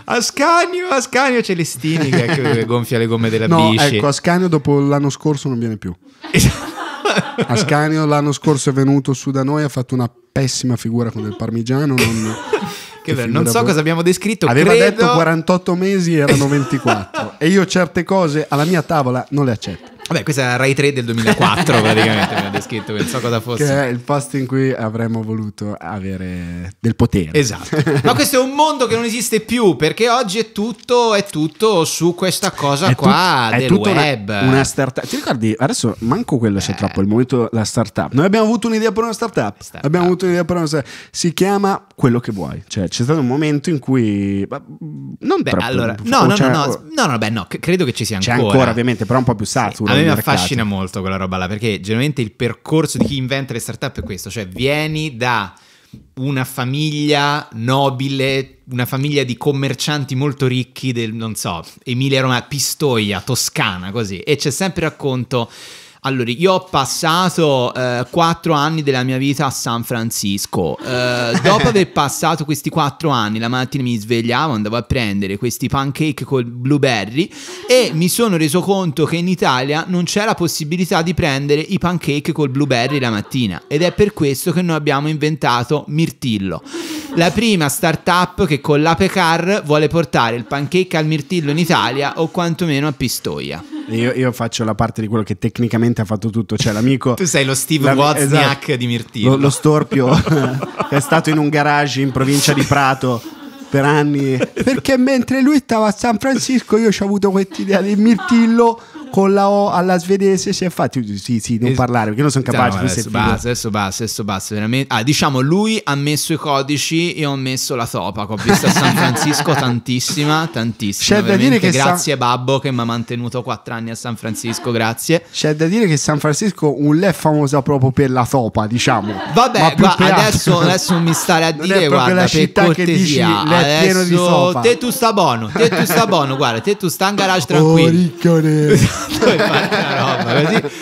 Ascanio, Ascanio Celestini che gonfia le gomme della no, bici. Ecco, Ascanio dopo l'anno scorso non viene più. Esatto. Ascanio l'anno scorso è venuto su da noi, ha fatto una pessima figura con del parmigiano. Non, che che non so cosa abbiamo descritto. Aveva credo... detto 48 mesi, erano 24. e io certe cose alla mia tavola non le accetto. Vabbè, questa era Rai 3 del 2004 praticamente, mi ha descritto, non so cosa fosse. Che è il posto in cui avremmo voluto avere del potere. Esatto. Ma questo è un mondo che non esiste più, perché oggi è tutto, è tutto su questa cosa è qua tut- del web. Una, una startup. Ti ricordi, adesso manco quello c'è eh. troppo, il momento la startup. Noi abbiamo avuto un'idea per una startup. startup. Abbiamo avuto un'idea per una startup. Si chiama quello che vuoi. Cioè, c'è stato un momento in cui. Mm, non beh, allora. No, no, no, cioè, no, oh. no, no, beh, no, credo che ci sia ancora. C'è ancora, ovviamente, però un po' più saturo. a me mi affascina molto quella roba là, perché generalmente il percorso di chi inventa le startup è questo: cioè, vieni da una famiglia nobile, una famiglia di commercianti molto ricchi del, non so, Emilia Roma, Pistoia, Toscana, così. E c'è sempre il racconto allora, io ho passato eh, quattro eh, anni della mia vita a San Francisco. Eh, dopo aver passato questi quattro anni, la mattina mi svegliavo, andavo a prendere questi pancake col blueberry e mi sono reso conto che in Italia non c'è la possibilità di prendere i pancake col blueberry la mattina. Ed è per questo che noi abbiamo inventato Mirtillo la prima startup che con l'Apecar vuole portare il pancake al mirtillo in Italia o quantomeno a Pistoia. Io, io, faccio la parte di quello che tecnicamente ha fatto tutto, cioè l'amico... Tu sei lo Steve la, Wozniak esatto, di Mirtillo. Lo, lo storpio che è stato in un garage in provincia di Prato per anni. Perché mentre lui stava a San Francisco io ci ho avuto quest'idea del Mirtillo con la O alla svedese si è fatti Sì, sì, non es parlare perché non sono capace. No, adesso basta, adesso basta, adesso basta. Veramente. Ah, diciamo, lui ha messo i codici e ho messo la topa. ho visto a San Francisco tantissima, tantissima. C'è da dire che grazie, San... Babbo, che mi ha mantenuto quattro anni a San Francisco. Grazie. C'è da dire che San Francisco un è famosa proprio per la topa, diciamo. Vabbè, guarda, adesso, adesso mi stare a dire, guarda, la città cortesia, che dici, è pieno di sopa. Te tu sta buono, te tu sta buono, guarda, te tu sta in garage tranquillo. Oh, 对，然后买东西。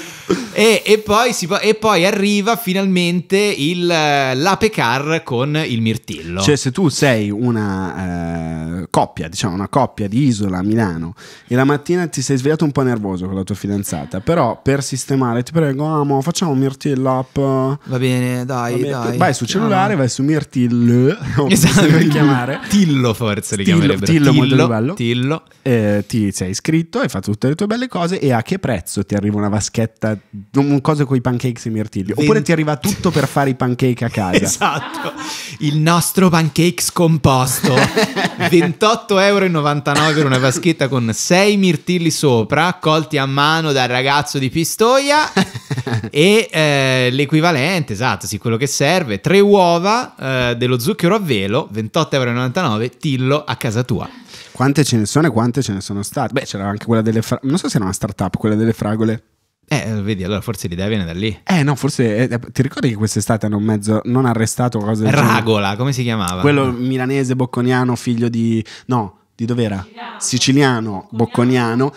e, e, poi si, e, poi arriva finalmente il, eh, l'ape car con il mirtillo. Cioè, se tu sei una eh, coppia, diciamo una coppia di isola a Milano e la mattina ti sei svegliato un po' nervoso con la tua fidanzata, però per sistemare ti prego, amo, facciamo mirtillo up. Va bene, dai, Va bene, dai. Vai sul cellulare, vai su mirtillo. Esatto, per chiamare. Tillo forse li Tillo, tillo, tillo molto bello. Tillo. Eh, ti sei iscritto, hai fatto tutte le tue belle cose e a che prezzo ti arriva una vaschetta arriva un coso con i pancakes e mirtilli. Oppure ti arriva tutto per fare i pancake a casa. Esatto. Il nostro pancake scomposto. 28,99 euro per una vaschetta con 6 mirtilli sopra, colti a mano dal ragazzo di Pistoia. e eh, l'equivalente, esatto, sì, quello che serve. 3 uova eh, dello zucchero a velo, 28,99 euro, tillo a casa tua. Quante ce ne sono e quante ce ne sono state? Beh, c'era anche quella delle fragole. Non so se era una startup, quella delle fragole. Eh, vedi, allora forse l'idea viene da lì. Eh, no, forse. Eh, eh ti ricordi che quest'estate hanno mezzo. Non arrestato cose. Ragola, genere? come si chiamava? Quello milanese, bocconiano, figlio di. No, di dov'era? Siciliano, Siciliano bocconiano.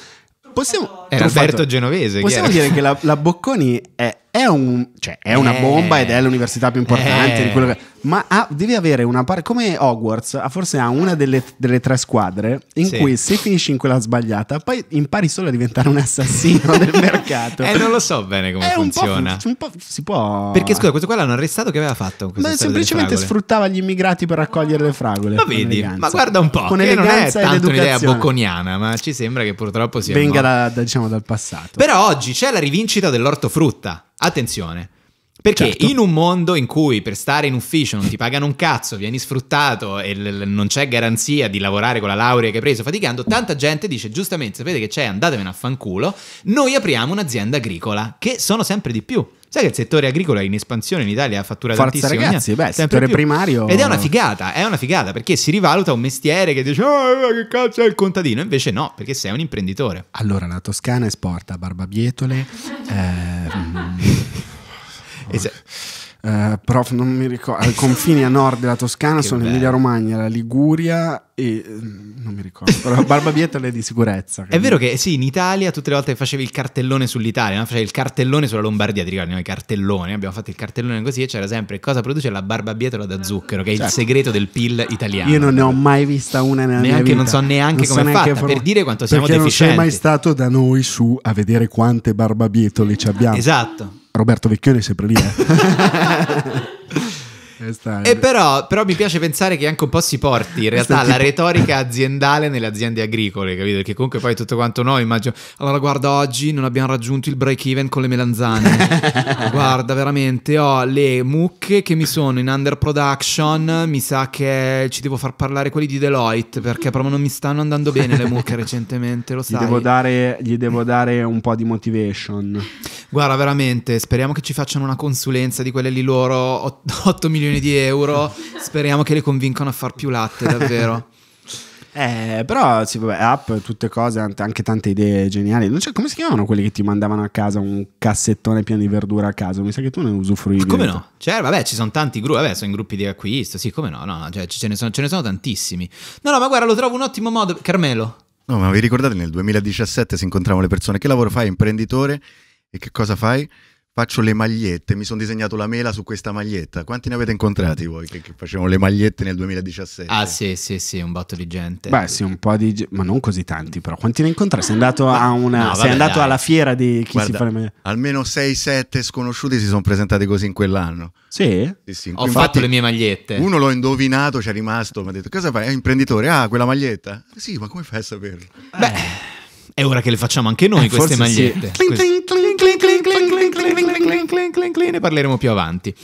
Possiamo. Era Alberto Genovese. Possiamo chiaro. dire che la, la Bocconi è è, un, cioè, è una eh. bomba ed è l'università più importante, eh. che, ma ha, devi avere una parte come Hogwarts, forse ha una delle, delle tre squadre in sì. cui se finisci in quella sbagliata, poi impari solo a diventare un assassino del mercato. Eh, non lo so bene come è funziona. Un po', un po', si può. Perché scusa, questo qua l'hanno arrestato che aveva fatto? Beh, semplicemente sfruttava gli immigrati per raccogliere le fragole. Ma vedi, ma guarda un po', con eleganza non è tanto un'idea bocconiana, ma ci sembra che purtroppo sia venga da, da, diciamo, dal passato. Però oggi c'è la rivincita dell'ortofrutta. Attenzione. Perché certo. in un mondo in cui per stare in ufficio non ti pagano un cazzo, vieni sfruttato e l- non c'è garanzia di lavorare con la laurea che hai preso faticando, tanta gente dice giustamente sapete che c'è, andatevene a fanculo, noi apriamo un'azienda agricola, che sono sempre di più. Sai che il settore agricolo è in espansione in Italia, fattura Forza tantissimo. ragazzi, beh, settore primario. Ed è una figata, è una figata perché si rivaluta un mestiere che dice "Oh, che cazzo è il contadino?" Invece no, perché sei un imprenditore. Allora, la Toscana esporta barbabietole, eh is it? Eh, prof non mi ricordo, ai confini a nord della Toscana sono l'Emilia Romagna, la Liguria e eh, non mi ricordo, però barbabietole di sicurezza. Quindi. È vero che sì, in Italia tutte le volte che facevi il cartellone sull'Italia, no? facevi il cartellone sulla Lombardia, ti ricordi noi cartellone, abbiamo fatto il cartellone così e c'era sempre cosa produce la barbabietola da zucchero, che è certo. il segreto del PIL italiano. Io non ne ho mai vista una nella neanche, vita. Non so neanche non come so è fatta, form- per dire quanto siamo deficienti. non sei mai stato da noi su a vedere quante barbabietole ci abbiamo. Esatto. Roberto Vecchioni è sempre lì. Eh? Eh, e però, però, mi piace pensare che anche un po' si porti in realtà tipo... la retorica aziendale nelle aziende agricole, capito? Perché comunque poi tutto quanto noi immagino, allora guarda oggi non abbiamo raggiunto il break even con le melanzane, guarda veramente ho le mucche che mi sono in under production, mi sa che ci devo far parlare quelli di Deloitte perché proprio non mi stanno andando bene le mucche recentemente, lo sai. Gli devo dare, gli devo dare un po' di motivation. Guarda veramente, speriamo che ci facciano una consulenza di quelle lì loro 8 milioni milioni di euro. Speriamo che le convincano a far più latte, davvero. Eh, però sì, vabbè, app, tutte cose, anche tante idee geniali. Non c'è, come si chiamavano quelli che ti mandavano a casa un cassettone pieno di verdura a casa? Mi sa che tu ne usufruivi. come no? Cioè, vabbè, ci sono tanti gruppi, vabbè, sono in gruppi di acquisto, sì, come no? no cioè, ce, ne sono, ce ne sono tantissimi. No, no, ma guarda, lo trovo un ottimo modo. Carmelo. No, ma vi ricordate nel 2017 si incontravano le persone che lavoro fai, imprenditore, e che cosa fai? faccio le magliette, mi sono disegnato la mela su questa maglietta. Quanti ne avete incontrati voi che, che facevano le magliette nel 2017? Ah sì, sì, sì, un botto di gente. Beh sì, un po' di... ma non così tanti però. Quanti ne incontrati? Sei andato, a una... no, Sei andato alla fiera di chi Guarda, si fa le magliette? Almeno 6-7 sconosciuti si sono presentati così in quell'anno. Sì? sì, sì. Ho Infatti, fatto le mie magliette. Uno l'ho indovinato, ci è rimasto, mi ha detto cosa fai? È imprenditore? Ah, quella maglietta? Sì, ma come fai a saperlo? Beh, è ora che le facciamo anche noi eh, queste magliette. Sì. Cling, cling, cling clean, clean, clean, clean, clean, clean, clean, clean, clean, clean, ne parleremo più avanti.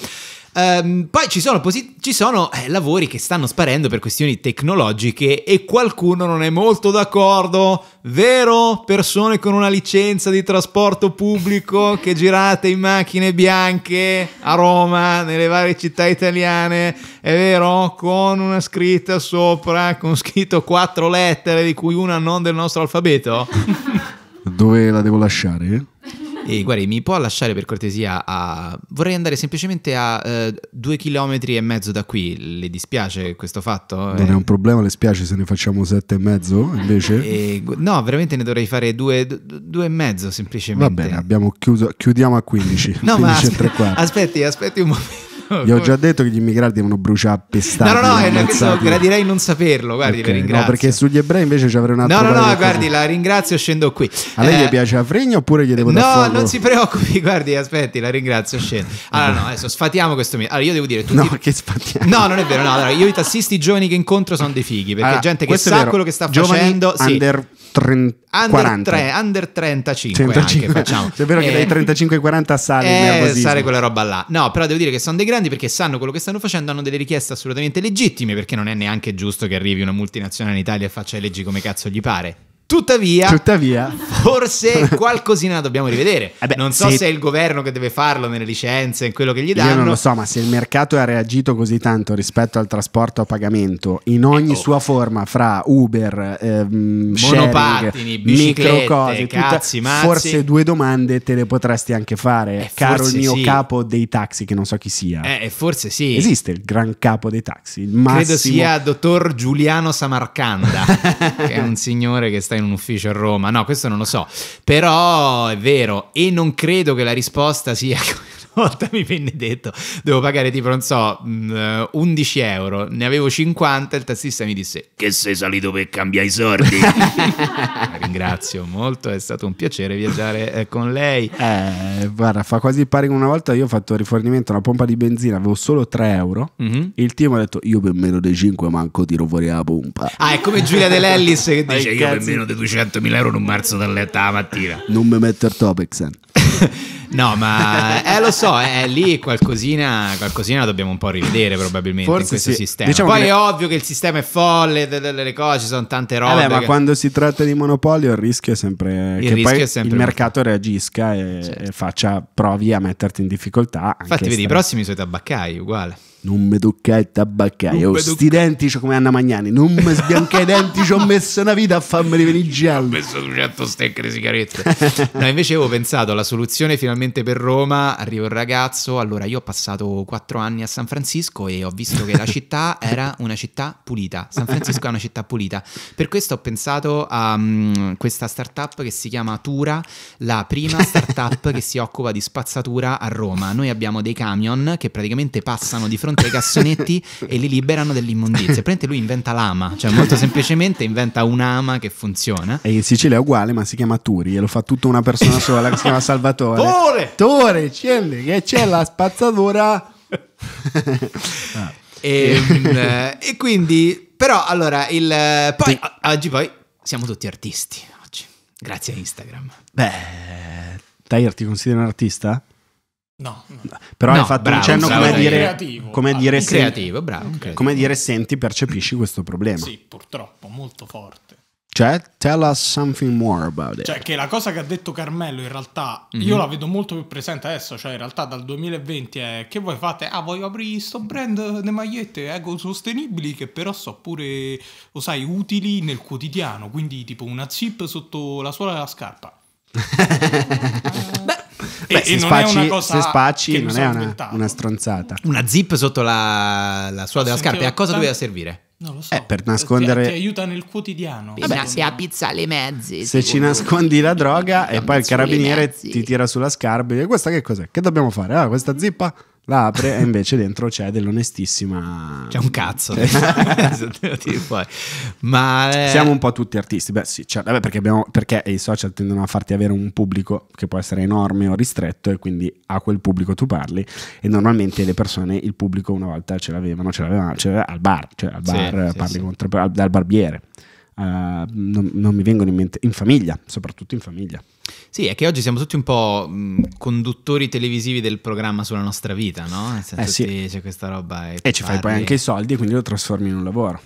Um, poi ci sono, posi- ci sono eh, lavori che stanno sparendo per questioni tecnologiche e qualcuno non è molto d'accordo, vero? Persone con una licenza di trasporto pubblico che girate in macchine bianche a Roma, nelle varie città italiane, è vero? Con una scritta sopra, con scritto quattro lettere di cui una non del nostro alfabeto? Dove la devo lasciare? E mm. guardi, mi può lasciare per cortesia a... Vorrei andare semplicemente a eh, due chilometri e mezzo da qui. Le dispiace questo fatto? Non eh... è un problema, le spiace se ne facciamo sette e mezzo invece? E... No, veramente ne dovrei fare due, due e mezzo semplicemente. Va bene, abbiamo chiuso, chiudiamo a 15. no, 15 ma aspetti, aspetti un momento Gli ho già detto che gli immigrati devono bruciare pestati. No, no, no, no gradirei non saperlo. Guardi, okay, la ringrazio. No, perché sugli ebrei invece ci avrei un altro. No, no, no, guardi, la ringrazio, scendo qui. A lei eh, gli piace la fregna oppure gli devo dire? no, dare? No, non si preoccupi, guardi, aspetti, la ringrazio, scendo. Allora, no, adesso sfatiamo questo mio. Allora, io devo dire. Tutti... No, che sfatiamo. No, non è vero, no. Allora, io i tassisti giovani che incontro sono dei fighi, perché allora, gente che sa quello che sta Giovani facendo. Under sì. 30, under 40. 3, under 35, 35. Anche, facciamo. Se è vero eh, che dai 35 ai 40 sale eh, nervosismo. sale quella roba là. No, però devo dire che sono dei grandi perché sanno quello che stanno facendo, hanno delle richieste assolutamente legittime perché non è neanche giusto che arrivi una multinazionale in Italia e faccia le leggi come cazzo gli pare. Tuttavia, Tuttavia, forse qualcosina dobbiamo rivedere. Eh beh, non so se... se... è il governo che deve farlo nelle licenze, in quello che gli danno. Io non lo so, ma se il mercato ha reagito così tanto rispetto al trasporto a pagamento in ogni oh. sua forma, fra Uber, ehm, monopattini, biciclette, cazzi, tutta, forse due domande te le potresti anche fare, eh, caro il mio sì. capo dei taxi, che non so chi sia. Eh, eh forse sì. Esiste il gran capo dei taxi, il massimo... Credo sia dottor Giuliano Samarcanda, che è un signore che sta in un ufficio a Roma? No, questo non lo so. Però è vero e non credo che la risposta sia volta mi venne detto devo pagare tipo, non so, 11 mm, eh, euro, ne avevo 50 il tassista mi disse che sei salito per cambiare i soldi. Ringrazio molto, è stato un piacere viaggiare eh, con lei. Eh, guarda, fa quasi il pari una volta io ho fatto rifornimento a una pompa di benzina, avevo solo 3 euro, mm -hmm. il team ha detto io per meno dei 5 manco tiro fuori la pompa. Ah, è come Giulia Dell'Ellis che dice io per meno di 200.000 euro non marzo da letto la mattina. Non mi metto il Topexen. no, ma eh, lo so, è eh, eh, lì qualcosina, qualcosina dobbiamo un po' rivedere probabilmente Forse in questo sì. sistema. Diciamo Poi che... è ovvio che il sistema è folle, delle, delle cose, ci sono tante eh robe. Vabbè, ma che... quando si tratta di monopolio il rischio è sempre il che poi sempre il mercato reagisca e, certo. e, faccia provi a metterti in difficoltà. Infatti, vedi, i prossimi sono i tabaccai, uguale. Non mi tocca il tabaccaio. Oh, sti denti come Anna Magnani. Non mi sbianca i denti, ci ho messo una vita a farmi venire giallo. Ho messo 200 stecche di sigarette. no, invece avevo pensato alla soluzione finalmente per Roma. Arriva un ragazzo. Allora, io ho passato 4 anni a San Francisco e ho visto che la città era una città pulita. San Francisco è una città pulita. Per questo ho pensato a um, questa startup che si chiama Tura, la prima startup che si occupa di spazzatura a Roma. Noi abbiamo dei camion che praticamente passano di fronte fronte ai cassonetti e li liberano dell'immondizia. Prende lui inventa l'ama, cioè molto semplicemente inventa un'ama che funziona. E in Sicilia è uguale, ma si chiama Turi e lo fa tutta una persona sola che si chiama Salvatore. Tore! Tore, c'è, che c'è la spazzatura. ah. e, eh, e, quindi, però, allora, il, eh, poi, sì. oggi poi siamo tutti artisti. Oggi. Grazie a Instagram. Beh, Tyler ti considera un artista? No, Però no, hai fatto bravo, un cenno come dire, creativo, come, allora, dire ah, creativo, bravo, come dire senti, percepisci questo problema. Sì, purtroppo, molto forte. Cioè, tell us something more about it. Cioè, che la cosa che ha detto Carmelo, in realtà, mm -hmm. io la vedo molto più presente adesso. Cioè, in realtà, dal 2020 è che voi fate? Ah, voglio aprire sto brand di magliette ecosostenibili che però so pure, lo sai, utili nel quotidiano. Quindi, tipo, una zip sotto la suola della scarpa. Beh, Beh, e, e non è una cosa se spacci non è una, una, stronzata. Una zip sotto la, la suola della scarpa, a cosa doveva servire? Non lo so. Eh, per nascondere. Ti, ti, aiuta nel quotidiano. Vabbè, se a pizzare i Se ci nascondi la droga e poi il carabiniere ti tira sulla scarpa e Questa che cos'è? Che dobbiamo fare? Ah, questa zippa? la apre e invece dentro c'è dell'onestissima... C'è un cazzo. Eh. Ma, eh... Siamo un po' tutti artisti, beh sì, cioè, vabbè, perché, abbiamo, perché, i social tendono a farti avere un pubblico che può essere enorme o ristretto e quindi a quel pubblico tu parli e normalmente le persone, il pubblico una volta ce l'avevano, ce l'avevano, ce l'avevano al bar, cioè al bar sì, parli sì, con tre, al, dal barbiere. Eh, non, non mi vengono in mente, in famiglia, soprattutto in famiglia. Sì, è che oggi siamo tutti un po' mm, conduttori televisivi del programma sulla nostra vita, no? Nel senso eh sì. c'è questa roba. E, e ci fai poi anche i soldi, quindi lo trasformi in un lavoro.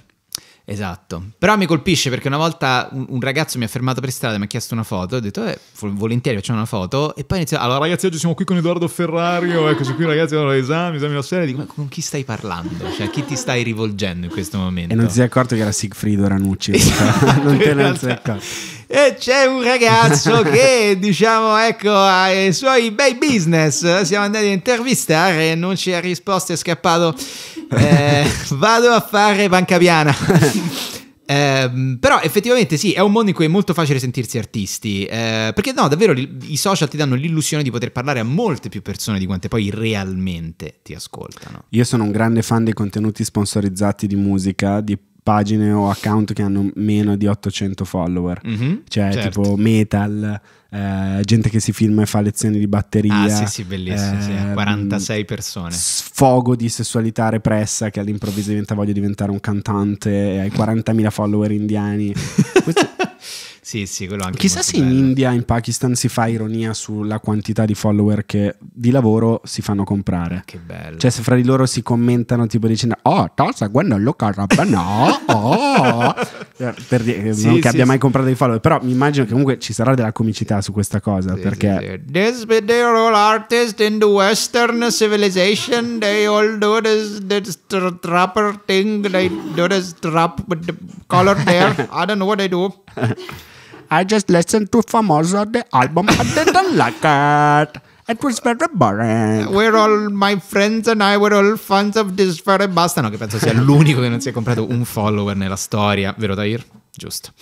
Esatto, però mi colpisce perché una volta un, un ragazzo mi ha fermato per strada e mi ha chiesto una foto, ho detto eh, volentieri facciamo una foto e poi inizia, allora ragazzi oggi siamo qui con Edoardo Ferrario, eccoci qui ragazzi, allora l'esame, esami la serie, dico ma con chi stai parlando? Cioè a chi ti stai rivolgendo in questo momento? E non ti sei accorto che era Siegfriedo Ranucci, esatto, non te ne sei accorto. E c'è un ragazzo che diciamo ecco ha i suoi bei business, siamo andati a intervistare e non ci ha risposto, è scappato eh, vado a fare banca piana. Eh, però effettivamente sì, è un mondo in cui è molto facile sentirsi artisti, eh, perché no, davvero i social ti danno l'illusione di poter parlare a molte più persone di quante poi realmente ti ascoltano. Io sono un grande fan dei contenuti sponsorizzati di musica, di pagine o account che hanno meno di 800 follower, mm-hmm, cioè certo. tipo metal, eh, gente che si filma e fa lezioni di batteria. Ah, sì, sì, bellissimo, eh, sì. 46 ehm, persone. Sfogo di sessualità repressa che all'improvviso diventa voglia diventare un cantante e hai 40.000 follower indiani. Questo sì, sì, quello anche. Chissà se bello. in India, in Pakistan si fa ironia sulla quantità di follower che di lavoro si fanno comprare. Che bello. Cioè, se fra di loro si commentano tipo dicendo "Oh, quando lo Luca no, oh". Eh, per dire, eh, sì, non sì, che abbia sì. mai comprato dei follower, però mi immagino che comunque ci sarà della comicità su questa cosa, perché This video all artist in the western civilization they all do this, this trapper thing, they do this trap with the color there. I don't know what they do. I just listened to Famoso, the album, I didn't like it. It was very boring. We're all my friends and I were all fans of this very basta. No, che penso sia l'unico che non si è comprato un follower nella storia, vero Tahir? Giusto.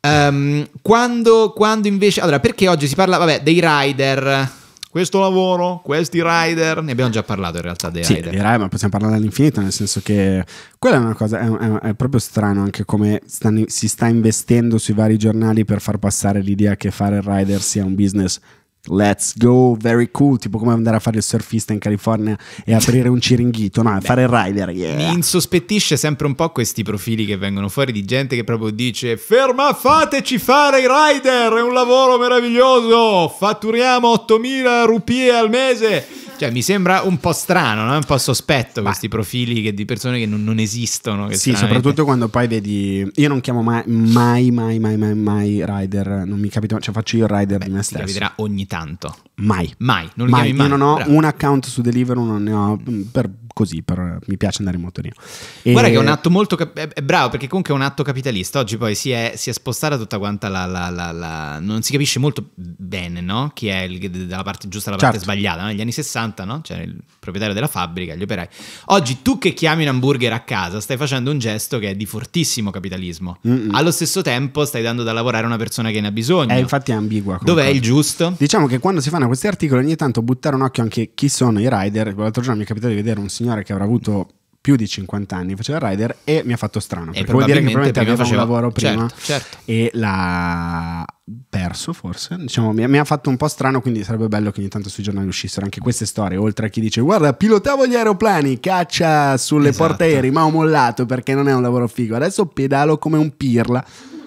Um, quando, quando invece. Allora, perché oggi si parla, vabbè, dei rider questo lavoro, questi rider, ne abbiamo già parlato in realtà dei sì, rider. Sì, rider, ma possiamo parlare all'infinito, nel senso che quella è una cosa, è, è, è proprio strano anche come stanno, si sta investendo sui vari giornali per far passare l'idea che fare il rider sia un business Let's go, very cool, tipo come andare a fare il surfista in California e aprire un ciringhito, no, Beh, fare il rider. Yeah. Mi insospettisce sempre un po' questi profili che vengono fuori di gente che proprio dice ferma, fateci fare i rider, è un lavoro meraviglioso, fatturiamo 8.000 rupie al mese. Cioè, mi sembra un po' strano, no? un po' sospetto Beh. questi profili che, di persone che non, non esistono. Che sì, stranamente... soprattutto quando poi vedi. Io non chiamo mai, mai, mai, mai, mai, mai rider. Non mi capita, cioè faccio io il rider Beh, di me stesso. Mi capiterà ogni tanto. Mai. Mai. Non mai. mai. Io non ho Bravo. un account su Deliveroo, non ne ho mm, per così, però eh, mi piace andare in motorino. E... Guarda che è un atto molto cap- è, è bravo perché comunque è un atto capitalista, oggi poi si è, si è spostata tutta quanta la, la, la, la, non si capisce molto bene no? chi è il, dalla parte giusta alla parte certo. sbagliata, negli anni 60 no? c'era il proprietario della fabbrica, gli operai. Oggi tu che chiami un hamburger a casa stai facendo un gesto che è di fortissimo capitalismo, Mm-mm. allo stesso tempo stai dando da lavorare a una persona che ne ha bisogno. Eh, è infatti ambigua. Dov'è cosa. il giusto? Diciamo che quando si fanno questi articoli ogni tanto buttare un occhio anche chi sono i rider, l'altro giorno mi è capitato di vedere un signore signore che avrà avuto più di 50 anni faceva il rider e mi ha fatto strano. E perché vuol dire che probabilmente aveva faceva... un lavoro prima certo, certo. e l'ha perso forse. Diciamo, mi, ha fatto un po' strano, quindi sarebbe bello che ogni tanto sui giornali uscissero anche queste storie, oltre a chi dice guarda, pilotavo gli aeroplani, caccia sulle esatto. portaerei, ma ho mollato perché non è un lavoro figo. Adesso pedalo come un pirla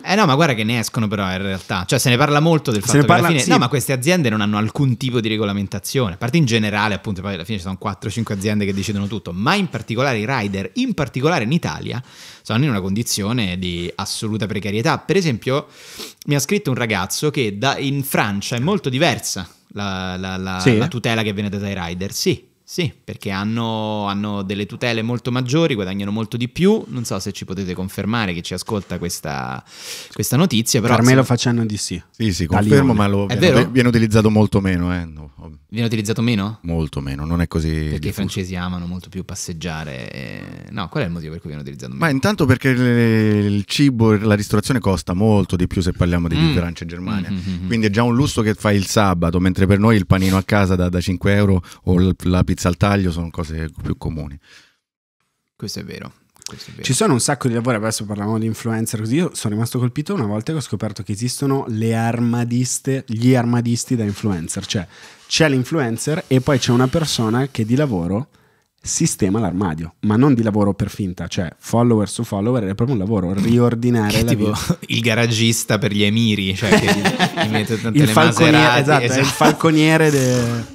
eh no, ma guarda che ne escono però in realtà. Cioè se ne parla molto del se fatto che parla, alla fine... Sì. No, ma queste aziende non hanno alcun tipo di regolamentazione. A parte in generale, appunto, poi alla fine ci sono 4-5 aziende che decidono tutto. Ma in particolare i rider, in particolare in Italia, sono in una condizione di assoluta precarietà. Per esempio, mi ha scritto un ragazzo che da, in Francia è molto diversa la, la, la, sì. la tutela che viene data ai rider. Sì, sì, perché hanno, hanno, delle tutele molto maggiori, guadagnano molto di più. Non so se ci potete confermare che ci ascolta questa, questa notizia. Però Carmelo se... facendo di sì. Sì, sì, confermo, ma lo, viene, viene, utilizzato molto meno. Eh. No. Viene utilizzato meno? Molto meno, non è così. Perché diffuso. i francesi amano molto più passeggiare. No, qual è il motivo per cui viene utilizzato meno? Ma intanto perché il cibo, la ristorazione costa molto di più se parliamo di mm. Francia e Germania. Mm-hmm. Quindi è già un lusso che fai il sabato, mentre per noi il panino a casa da, da 5 euro o la pizza pizza al taglio sono cose più comuni. Questo è vero. Questo è vero. Ci sono un sacco di lavori, adesso parlavamo di influencer così, io sono rimasto colpito una volta che ho scoperto che esistono le armadiste, gli armadisti da influencer, cioè c'è l'influencer e poi c'è una persona che di lavoro sistema l'armadio, ma non di lavoro per finta, cioè follower su follower è proprio un lavoro, riordinare che tipo il garagista per gli emiri, cioè che gli, mette tante il le Maserati, esatto, esatto. il falconiere de...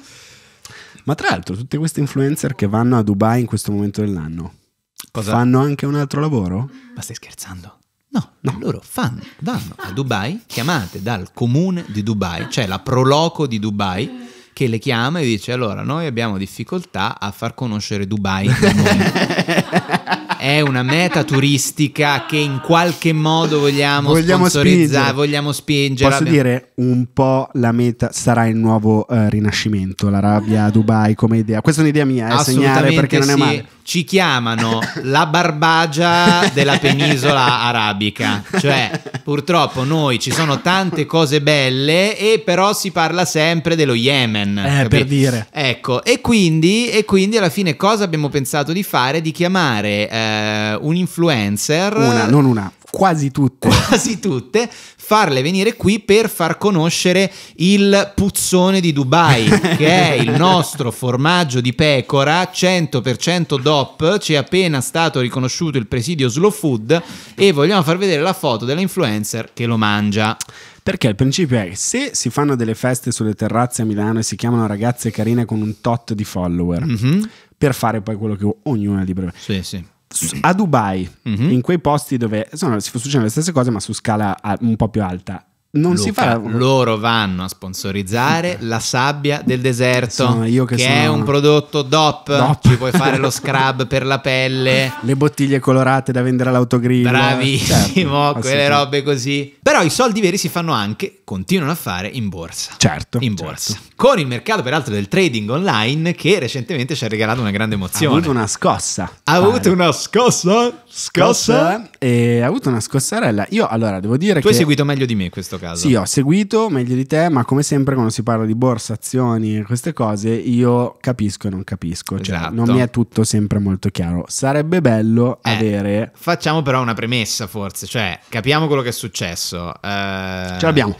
Ma tra l'altro, tutte queste influencer che vanno a Dubai in questo momento dell'anno Cosa? fanno anche un altro lavoro? Ma stai scherzando? No, no. loro fanno, vanno a Dubai, chiamate dal comune di Dubai, cioè la Proloco di Dubai, che le chiama e dice allora noi abbiamo difficoltà a far conoscere Dubai. è una meta turistica che in qualche modo vogliamo, vogliamo spingere. vogliamo spingere. Posso abbiamo... dire un po' la meta sarà il nuovo uh, rinascimento, l'Arabia Dubai come idea. Questa è un'idea mia, eh, segnale perché non è male. Sì ci chiamano la barbagia della penisola arabica. Cioè, purtroppo noi ci sono tante cose belle e però si parla sempre dello Yemen. Eh, per dire. Ecco, e quindi, e quindi, alla fine cosa abbiamo pensato di fare? Di chiamare eh, un influencer. Una, non una quasi tutte. Quasi tutte, farle venire qui per far conoscere il puzzone di Dubai, che è il nostro formaggio di pecora 100% DOP, ci è appena stato riconosciuto il presidio Slow Food e vogliamo far vedere la foto dell'influencer che lo mangia. Perché il principio è che se si fanno delle feste sulle terrazze a Milano e si chiamano ragazze carine con un tot di follower, mm-hmm. per fare poi quello che ognuno è libero. Sì, sì a Dubai, mm-hmm. in quei posti dove sono, si succedono le stesse cose, ma su scala un po' più alta. Non Luca, si fa... Loro vanno a sponsorizzare la sabbia del deserto, sono io che, che sono... è un prodotto DOP. DOP. Ci puoi fare lo scrub per la pelle, le bottiglie colorate da vendere all'autogrill. Bravissimo, certo, quelle robe così. Però i soldi veri si fanno anche continuano a fare in borsa. Certo. In certo. borsa. Certo. Con il mercato peraltro del trading online che recentemente ci ha regalato una grande emozione. Ha avuto una scossa. Ha pare. avuto una scossa? Scossa? E ha avuto una scossarella. Io allora devo dire tu che... Tu hai seguito meglio di me in questo caso. Sì, ho seguito meglio di te, ma come sempre quando si parla di borsa, azioni e queste cose, io capisco e non capisco. Cioè esatto. non mi è tutto sempre molto chiaro. Sarebbe bello eh, avere... Facciamo però una premessa forse, cioè capiamo quello che è successo. Eh... Ce l'abbiamo.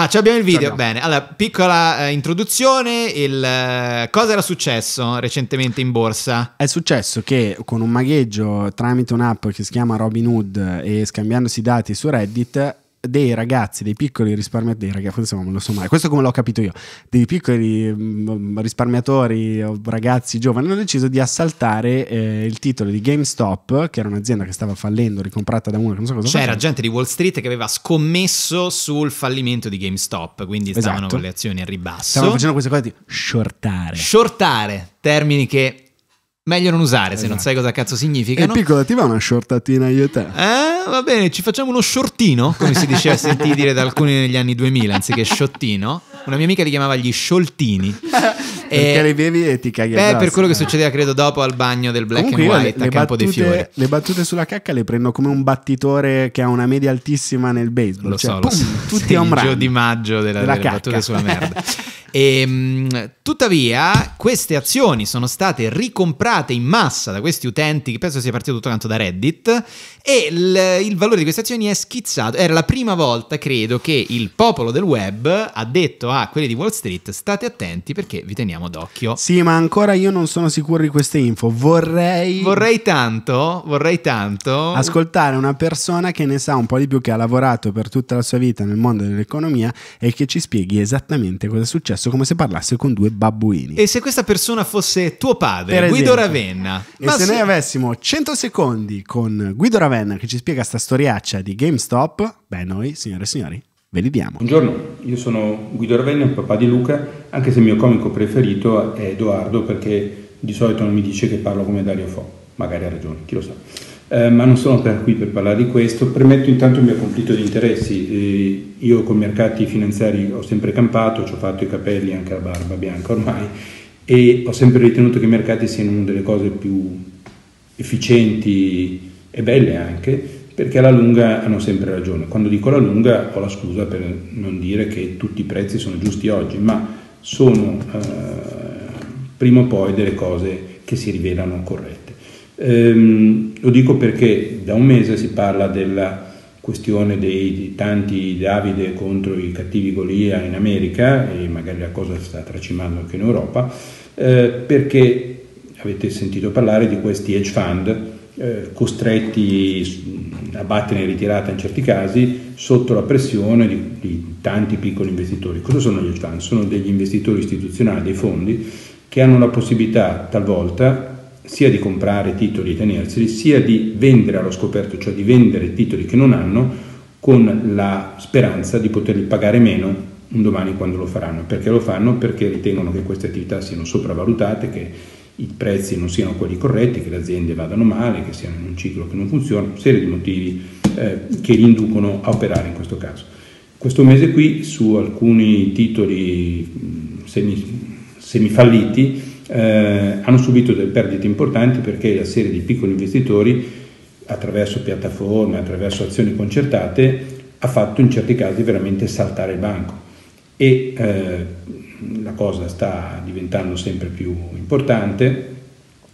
Ah, ci abbiamo il video. Abbiamo. Bene, allora, piccola eh, introduzione. Il, eh, cosa era successo recentemente in borsa? È successo che con un magheggio tramite un'app che si chiama Robinhood eh, e scambiandosi dati su Reddit dei ragazzi, dei piccoli risparmiatori, dei ragazzi, non lo so mai, questo come l'ho capito io, dei piccoli mm, mm, risparmiatori, ragazzi giovani, hanno deciso di assaltare eh, il titolo di GameStop, che era un'azienda che stava fallendo, ricomprata da uno che non so cosa C'era cioè, faceva. gente di Wall Street che aveva scommesso sul fallimento di GameStop, quindi stavano esatto. con le azioni a ribasso. Stavano facendo queste cose di shortare. Shortare, termini che meglio non usare esatto. se non esatto. sai cosa cazzo significa. E no? piccola, ti va una shortatina io e te? Eh, va bene, ci facciamo uno shortino, come si diceva sentì dire da alcuni negli anni 2000, anziché sciottino. Una mia amica li chiamava gli scioltini. Perché le bevi e ti caghi Beh, per quello che eh. succedeva credo dopo al bagno del Black Comunque and White le, a Campo battute, dei Fiori. Le battute sulla cacca le prendo come un battitore che ha una media altissima nel baseball. Lo cioè, so, pum, lo so. Tutti a un brano. di maggio della, della delle battute sulla merda. E, ehm, tuttavia, queste azioni sono state ricomprate in massa da questi utenti, che penso sia partito tutto quanto da Reddit, e il, il valore di queste azioni è schizzato. Era la prima volta, credo, che il popolo del web ha detto a quelli di Wall Street state attenti perché vi teniamo d'occhio. Sì, ma ancora io non sono sicuro di queste info. Vorrei... Vorrei tanto, vorrei tanto... Ascoltare una persona che ne sa un po' di più, che ha lavorato per tutta la sua vita nel mondo dell'economia e che ci spieghi esattamente cosa è successo successo come se parlasse con due babbuini. E se questa persona fosse tuo padre, esempio, Guido Ravenna? E se sì. noi avessimo 100 secondi con Guido Ravenna che ci spiega sta storiaccia di GameStop, beh noi, signore e signori, ve li diamo. Buongiorno, io sono Guido Ravenna, papà di Luca, anche se il mio comico preferito è Edoardo perché di solito non mi dice che parlo come Dario Fo, magari ha ragione, chi lo sa. Eh, ma non sono qui per parlare di questo, premetto intanto il mio conflitto di interessi. Eh, io con i mercati finanziari ho sempre campato, ci ho fatto i capelli anche la barba bianca ormai e ho sempre ritenuto che i mercati siano una delle cose più efficienti e belle anche, perché alla lunga hanno sempre ragione. Quando dico alla lunga ho la scusa per non dire che tutti i prezzi sono giusti oggi, ma sono eh, prima o poi delle cose che si rivelano corrette. Ehm, lo dico perché da un mese si parla della questione dei tanti Davide contro i cattivi Golia in America e magari la cosa sta tracimando anche in Europa, eh, perché avete sentito parlare di questi hedge fund eh, costretti a battere in ritirata in certi casi sotto la pressione di, di tanti piccoli investitori. Cosa sono gli hedge fund? Sono degli investitori istituzionali, dei fondi, che hanno la possibilità talvolta sia di comprare titoli e tenerseli, sia di vendere allo scoperto, cioè di vendere titoli che non hanno, con la speranza di poterli pagare meno un domani quando lo faranno. Perché lo fanno? Perché ritengono che queste attività siano sopravvalutate, che i prezzi non siano quelli corretti, che le aziende vadano male, che siano in un ciclo che non funziona, serie di motivi eh, che li inducono a operare in questo caso. Questo mese qui su alcuni titoli mm, semi, semifalliti eh, hanno subito delle perdite importanti perché la serie di piccoli investitori, attraverso piattaforme, attraverso azioni concertate, ha fatto in certi casi veramente saltare il banco e eh, la cosa sta diventando sempre più importante,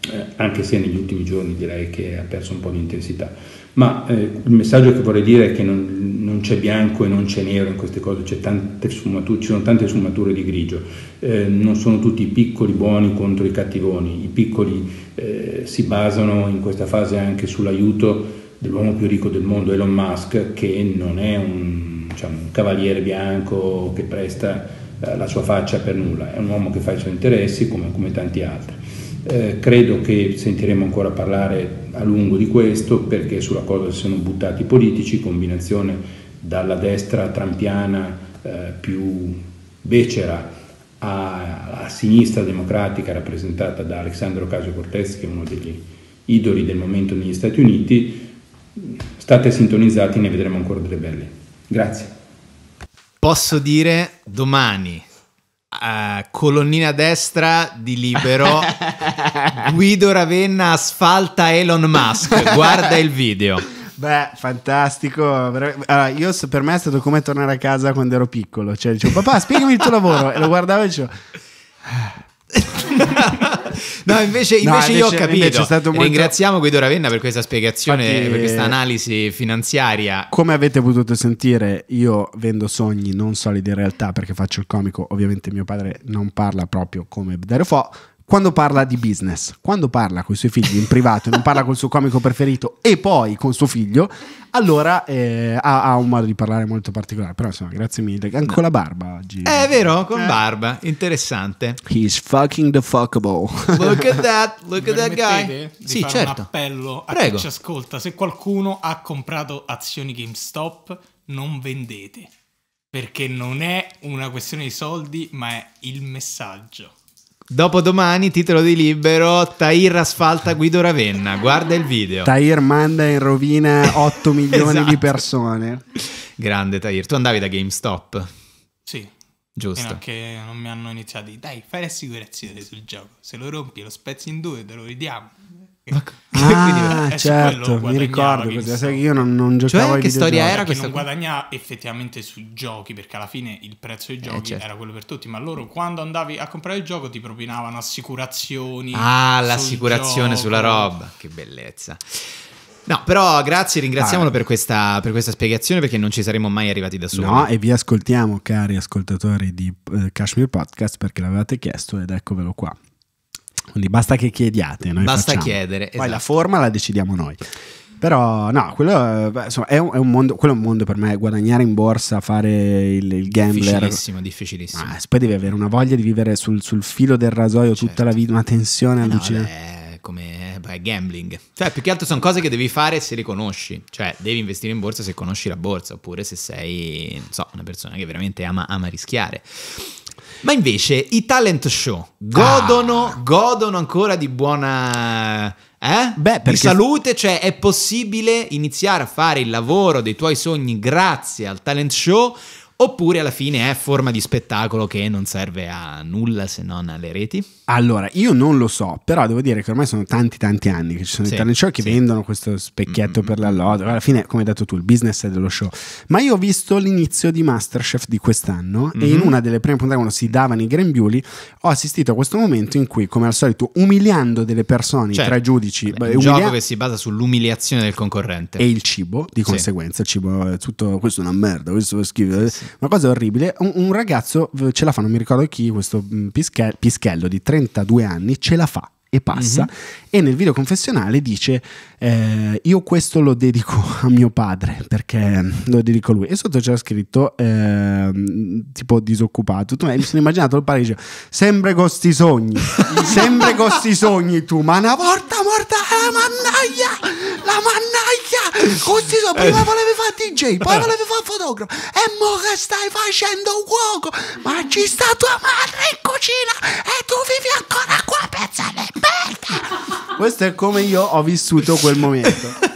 eh, anche se negli ultimi giorni direi che ha perso un po' di intensità. Ma eh, il messaggio che vorrei dire è che non, non c'è bianco e non c'è nero in queste cose, ci sono tante sfumature di grigio, eh, non sono tutti i piccoli buoni contro i cattivoni, i piccoli eh, si basano in questa fase anche sull'aiuto dell'uomo più ricco del mondo, Elon Musk, che non è un, diciamo, un cavaliere bianco che presta eh, la sua faccia per nulla, è un uomo che fa i suoi interessi come, come tanti altri. Eh, credo che sentiremo ancora parlare a lungo di questo perché sulla cosa si sono buttati i politici, combinazione dalla destra trampiana eh, più becera a, a, sinistra democratica rappresentata da Alessandro Casio Cortez che è uno degli idoli del momento negli Stati Uniti. State sintonizzati, ne vedremo ancora delle belle. Grazie. Posso dire domani, uh, colonnina destra di Libero Guido Ravenna asfalta Elon Musk, guarda il video. Beh, fantastico. Allora, io, per me è stato come tornare a casa quando ero piccolo. Cioè, dicevo, papà, spiegami il tuo lavoro. E lo guardavo e dicevo... no, invece, invece, no, invece, io ho capito. Molto... Ringraziamo Guido Ravenna per questa spiegazione, Infatti, per questa eh, analisi finanziaria. Come avete potuto sentire, io vendo sogni non solidi in realtà perché faccio il comico. Ovviamente mio padre non parla proprio come Dario Fo, quando parla di business, quando parla con i suoi figli in privato, non parla col suo comico preferito e poi con suo figlio, allora eh, ha, ha, un modo di parlare molto particolare. Però insomma, grazie mille. Anche no. con la barba oggi. Eh, è vero, con eh. barba, interessante. He's fucking the fuckable. Look at that, look at that guy. sì, certo. Un appello a Prego. chi ci ascolta, se qualcuno ha comprato azioni GameStop, non vendete. Perché non è una questione di soldi, ma è il messaggio. Dopodomani, titolo di libero, Tahir asfalta Guido Ravenna. Guarda il video. Tahir manda in rovina 8 milioni esatto. di persone. Grande Tahir. Tu andavi da GameStop? Sì. Giusto. Fino che non mi hanno iniziato. Dai, fai l'assicurazione sul gioco. Se lo rompi, lo spezzi in due, te lo ridiamo. ah, eh, certo, mi ricordo questa, io non, non cioè, giocavo cioè, che storia era questa non qua? effettivamente sui giochi perché alla fine il prezzo dei eh, giochi eh, certo. era quello per tutti ma loro quando andavi a comprare il gioco ti propinavano assicurazioni ah l'assicurazione gioco. sulla roba che bellezza No, però grazie, ringraziamolo per, questa, per, questa, spiegazione perché non ci saremmo mai arrivati da soli. No, e vi ascoltiamo, cari ascoltatori di eh, Kashmir Podcast, perché l'avevate chiesto ed eccovelo qua. Quindi basta che chiediate. basta facciamo. chiedere. Poi esatto. la forma la decidiamo noi. Però no, quello, insomma, è, un, è, un mondo, quello è un mondo per me, guadagnare in borsa, fare il, il gambler. Difficilissimo, difficilissimo. Ah, poi devi avere una voglia di vivere sul, sul filo del rasoio certo. tutta la vita, una tensione eh allucinante. No, come beh, gambling. Cioè, più che altro sono cose che devi fare se le conosci. Cioè, devi investire in borsa se conosci la borsa, oppure se sei, so, una persona che veramente ama, ama rischiare. Ma invece i talent show godono, ah. godono ancora di buona... Eh? Beh, perché... Di salute, cioè è possibile iniziare a fare il lavoro dei tuoi sogni grazie al talent show Oppure alla fine è forma di spettacolo che non serve a nulla se non alle reti? Allora, io non lo so, però devo dire che ormai sono tanti tanti anni che ci sono sì, i talent show che sì. vendono questo specchietto mm-hmm. per l'allodo. Alla fine, come hai detto tu, il business è dello show. Ma io ho visto l'inizio di Masterchef di quest'anno mm-hmm. e in mm-hmm. una delle prime puntate quando si davano i grembiuli ho assistito a questo momento in cui, come al solito, umiliando delle persone, cioè, tra giudici... Vabbè, un gioco che si basa sull'umiliazione del concorrente. E il cibo, di sì. conseguenza, il cibo è tutto... questo è una merda, questo è schifo. Una cosa orribile, un, un ragazzo eh, ce la fa, non mi ricordo chi, questo mm, pischello, pischello di 32 anni, ce la fa e passa mm-hmm e nel video confessionale dice eh, io questo lo dedico a mio padre perché mm, lo dedico a lui e sotto c'era scritto eh, tipo disoccupato tu mi sono immaginato il padre dice sempre con sti sogni sempre con sti sogni tu ma una volta morta la mannaia la mannaia così so prima eh. volevi fare DJ poi volevi fare fotografo e mo che stai facendo un cuoco ma ci sta tua madre in cucina e tu vivi ancora qua pezza di merda questo è come io ho vissuto quel momento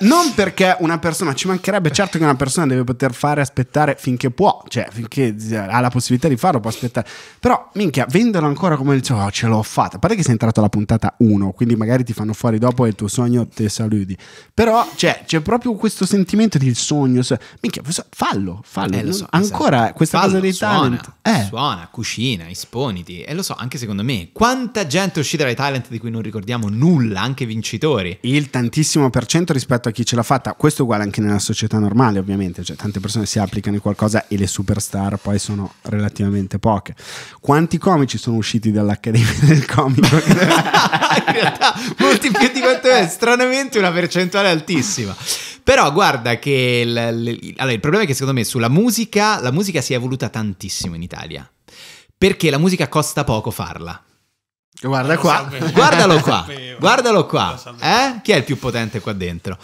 non perché una persona ci mancherebbe, certo che una persona deve poter fare aspettare finché può, cioè finché eh, ha la possibilità di farlo, può aspettare. Però, minchia, vendono ancora come il oh, ce l'ho fatta. A parte che sei entrato alla puntata 1, quindi magari ti fanno fuori dopo e il tuo sogno te saluti. Però, cioè, c'è proprio questo sentimento di sogno. Minchia, fallo, fallo. Eh, so, ancora esatto. questa fallo, cosa dei suona, talent. Eh. Suona, cucina, esponiti. E lo so, anche secondo me, quanta gente è uscita dai talent di cui non ricordiamo nulla, anche vincitori. Il tantissimo per cento rispetto rispetto a chi ce l'ha fatta. Questo è uguale anche nella società normale, ovviamente, cioè tante persone si applicano in qualcosa e le superstar poi sono relativamente poche. Quanti comici sono usciti dall'Accademia del Comico? in realtà, molti più di quanto è, stranamente una percentuale altissima. Però guarda che il, il, allora, il problema è che secondo me sulla musica, la musica si è evoluta tantissimo in Italia perché la musica costa poco farla. Guarda qua, guardalo qua, guardalo qua. Eh? Chi è il più potente qua dentro?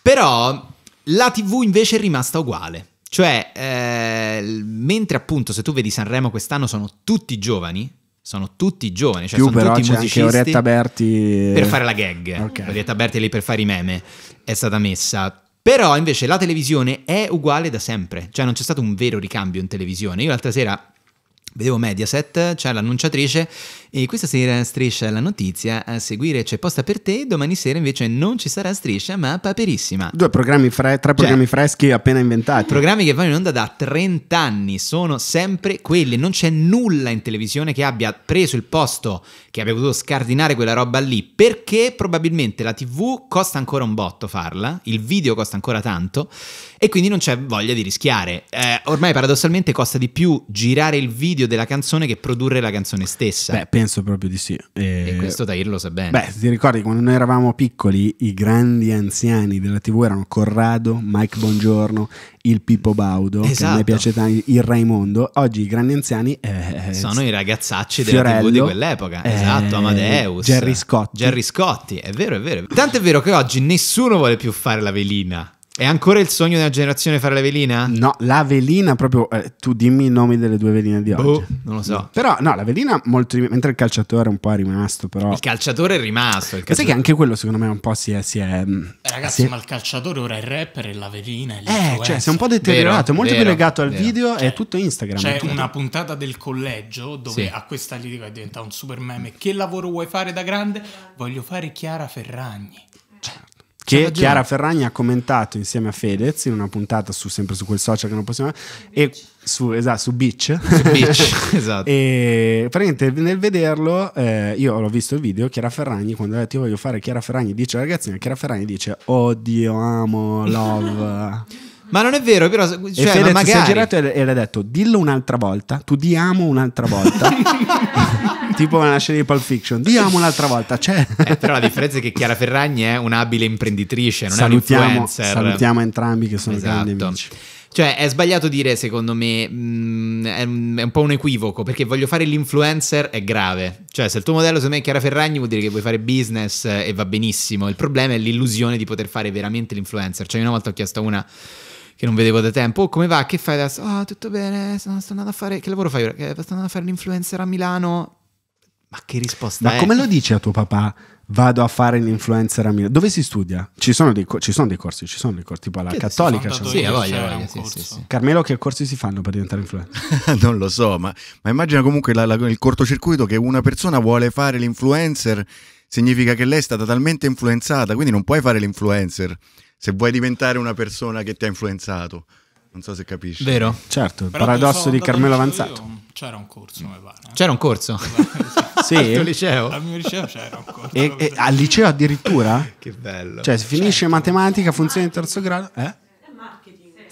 Però la TV invece è rimasta uguale. Cioè, eh, mentre appunto se tu vedi Sanremo quest'anno sono tutti giovani, sono tutti giovani, cioè Più sono però tutti c'è musicisti. Anche Orietta Berti per fare la gag. Okay. Orietta Berti lì per fare i meme è stata messa. Però invece la televisione è uguale da sempre, cioè non c'è stato un vero ricambio in televisione. Io l'altra sera Vedevo Mediaset, c'è l'annunciatrice e questa sera striscia la notizia, a seguire c'è posta per te, domani sera invece non ci sarà striscia ma paperissima. Due programmi fre- tre cioè, programmi freschi appena inventati. Programmi che vanno in onda da 30 anni, sono sempre quelli, non c'è nulla in televisione che abbia preso il posto, che abbia potuto scardinare quella roba lì, perché probabilmente la tv costa ancora un botto farla, il video costa ancora tanto e quindi non c'è voglia di rischiare. Eh, ormai paradossalmente costa di più girare il video video della canzone che produrre la canzone stessa. Beh, penso proprio di sì. E, e questo Tahir lo sa bene. Beh, ti ricordi quando noi eravamo piccoli, i grandi anziani della TV erano Corrado, Mike Bongiorno, il Pippo Baudo, esatto. che a me esatto. piace tanto, il Raimondo. Oggi i grandi anziani eh, sono i ragazzacci Fiorello, della TV di quell'epoca. Eh, esatto, Amadeus, Jerry Scotti. Jerry Scotti, è vero, è vero. Tanto è vero che oggi nessuno vuole più fare la velina. È ancora il sogno della generazione fare la velina? No, la velina proprio. Eh, tu dimmi i nomi delle due veline di boh, oggi. Non lo so. Però no, la velina molto. Mentre il calciatore un po' è rimasto, però. Il calciatore è rimasto. calciatore... Sai che anche quello secondo me un po' si è. Si è mm, ragazzi, si è... ma il calciatore ora è il rapper e la velina è Eh, cioè, cioè eh, si è un po' deteriorato. è molto vero, più legato al vero. video cioè, è tutto Instagram. C'è tutto. una puntata del collegio dove sì. a questa lì è diventato un super meme. Che lavoro vuoi fare da grande? Voglio fare Chiara Ferragni. Cioè, che Chiara Ferragni ha commentato insieme a Fedez in una puntata su, sempre su quel social che non possiamo e su, esatto, su Beach, su Beach esatto. e praticamente nel vederlo eh, io l'ho visto il video Chiara Ferragni quando ha detto io voglio fare Chiara Ferragni dice alla ragazzina Chiara Ferragni dice oddio amo love Ma non è vero, però. Cioè, e Fedez magari... si è girato e le ha detto: Dillo un'altra volta. Tu di amo un'altra volta. tipo una scena di Pulp Fiction. Diamo un'altra volta, c'è. Cioè. Eh, però la differenza è che Chiara Ferragni è un'abile imprenditrice, non salutiamo, è un'influencer. Salutiamo entrambi che sono esatto. grandi amici. Cioè, è sbagliato dire, secondo me, mh, mm, è, un po' un equivoco, perché voglio fare l'influencer è grave. Cioè, se il tuo modello, secondo me, è Chiara Ferragni, vuol dire che vuoi fare business eh, e va benissimo. Il problema è l'illusione di poter fare veramente l'influencer. Cioè, io una volta ho chiesto a una che non vedevo da tempo. Oh, come va? Che fai adesso? Ah, oh, tutto bene, sono, sto andando a fare... Che lavoro fai ora? Sto andando a fare l'influencer a Milano. Ma che risposta Ma è? come lo dici a tuo papà? Vado a fare l'influencer a Milano. Dove si studia? Ci sono dei, ci sono dei corsi, ci sono dei corsi, tipo alla che cattolica. sì, voglia, voglia, sì, sì, sì. Carmelo, che corsi si fanno per diventare influencer? non lo so, ma, ma immagina comunque la, la, il cortocircuito che una persona vuole fare l'influencer significa che lei è stata talmente influenzata, quindi non puoi fare l'influencer se vuoi diventare una persona che ti ha influenzato. Non so se capisci. Vero? Certo, il paradosso di Carmelo Avanzato. Io, c'era un corso, mi pare. Eh. C'era un corso? sì. Al liceo? Al mio liceo c'era un corso. E, e, al liceo addirittura? che bello. Cioè, si finisce certo. matematica, funzione di terzo grado. Eh?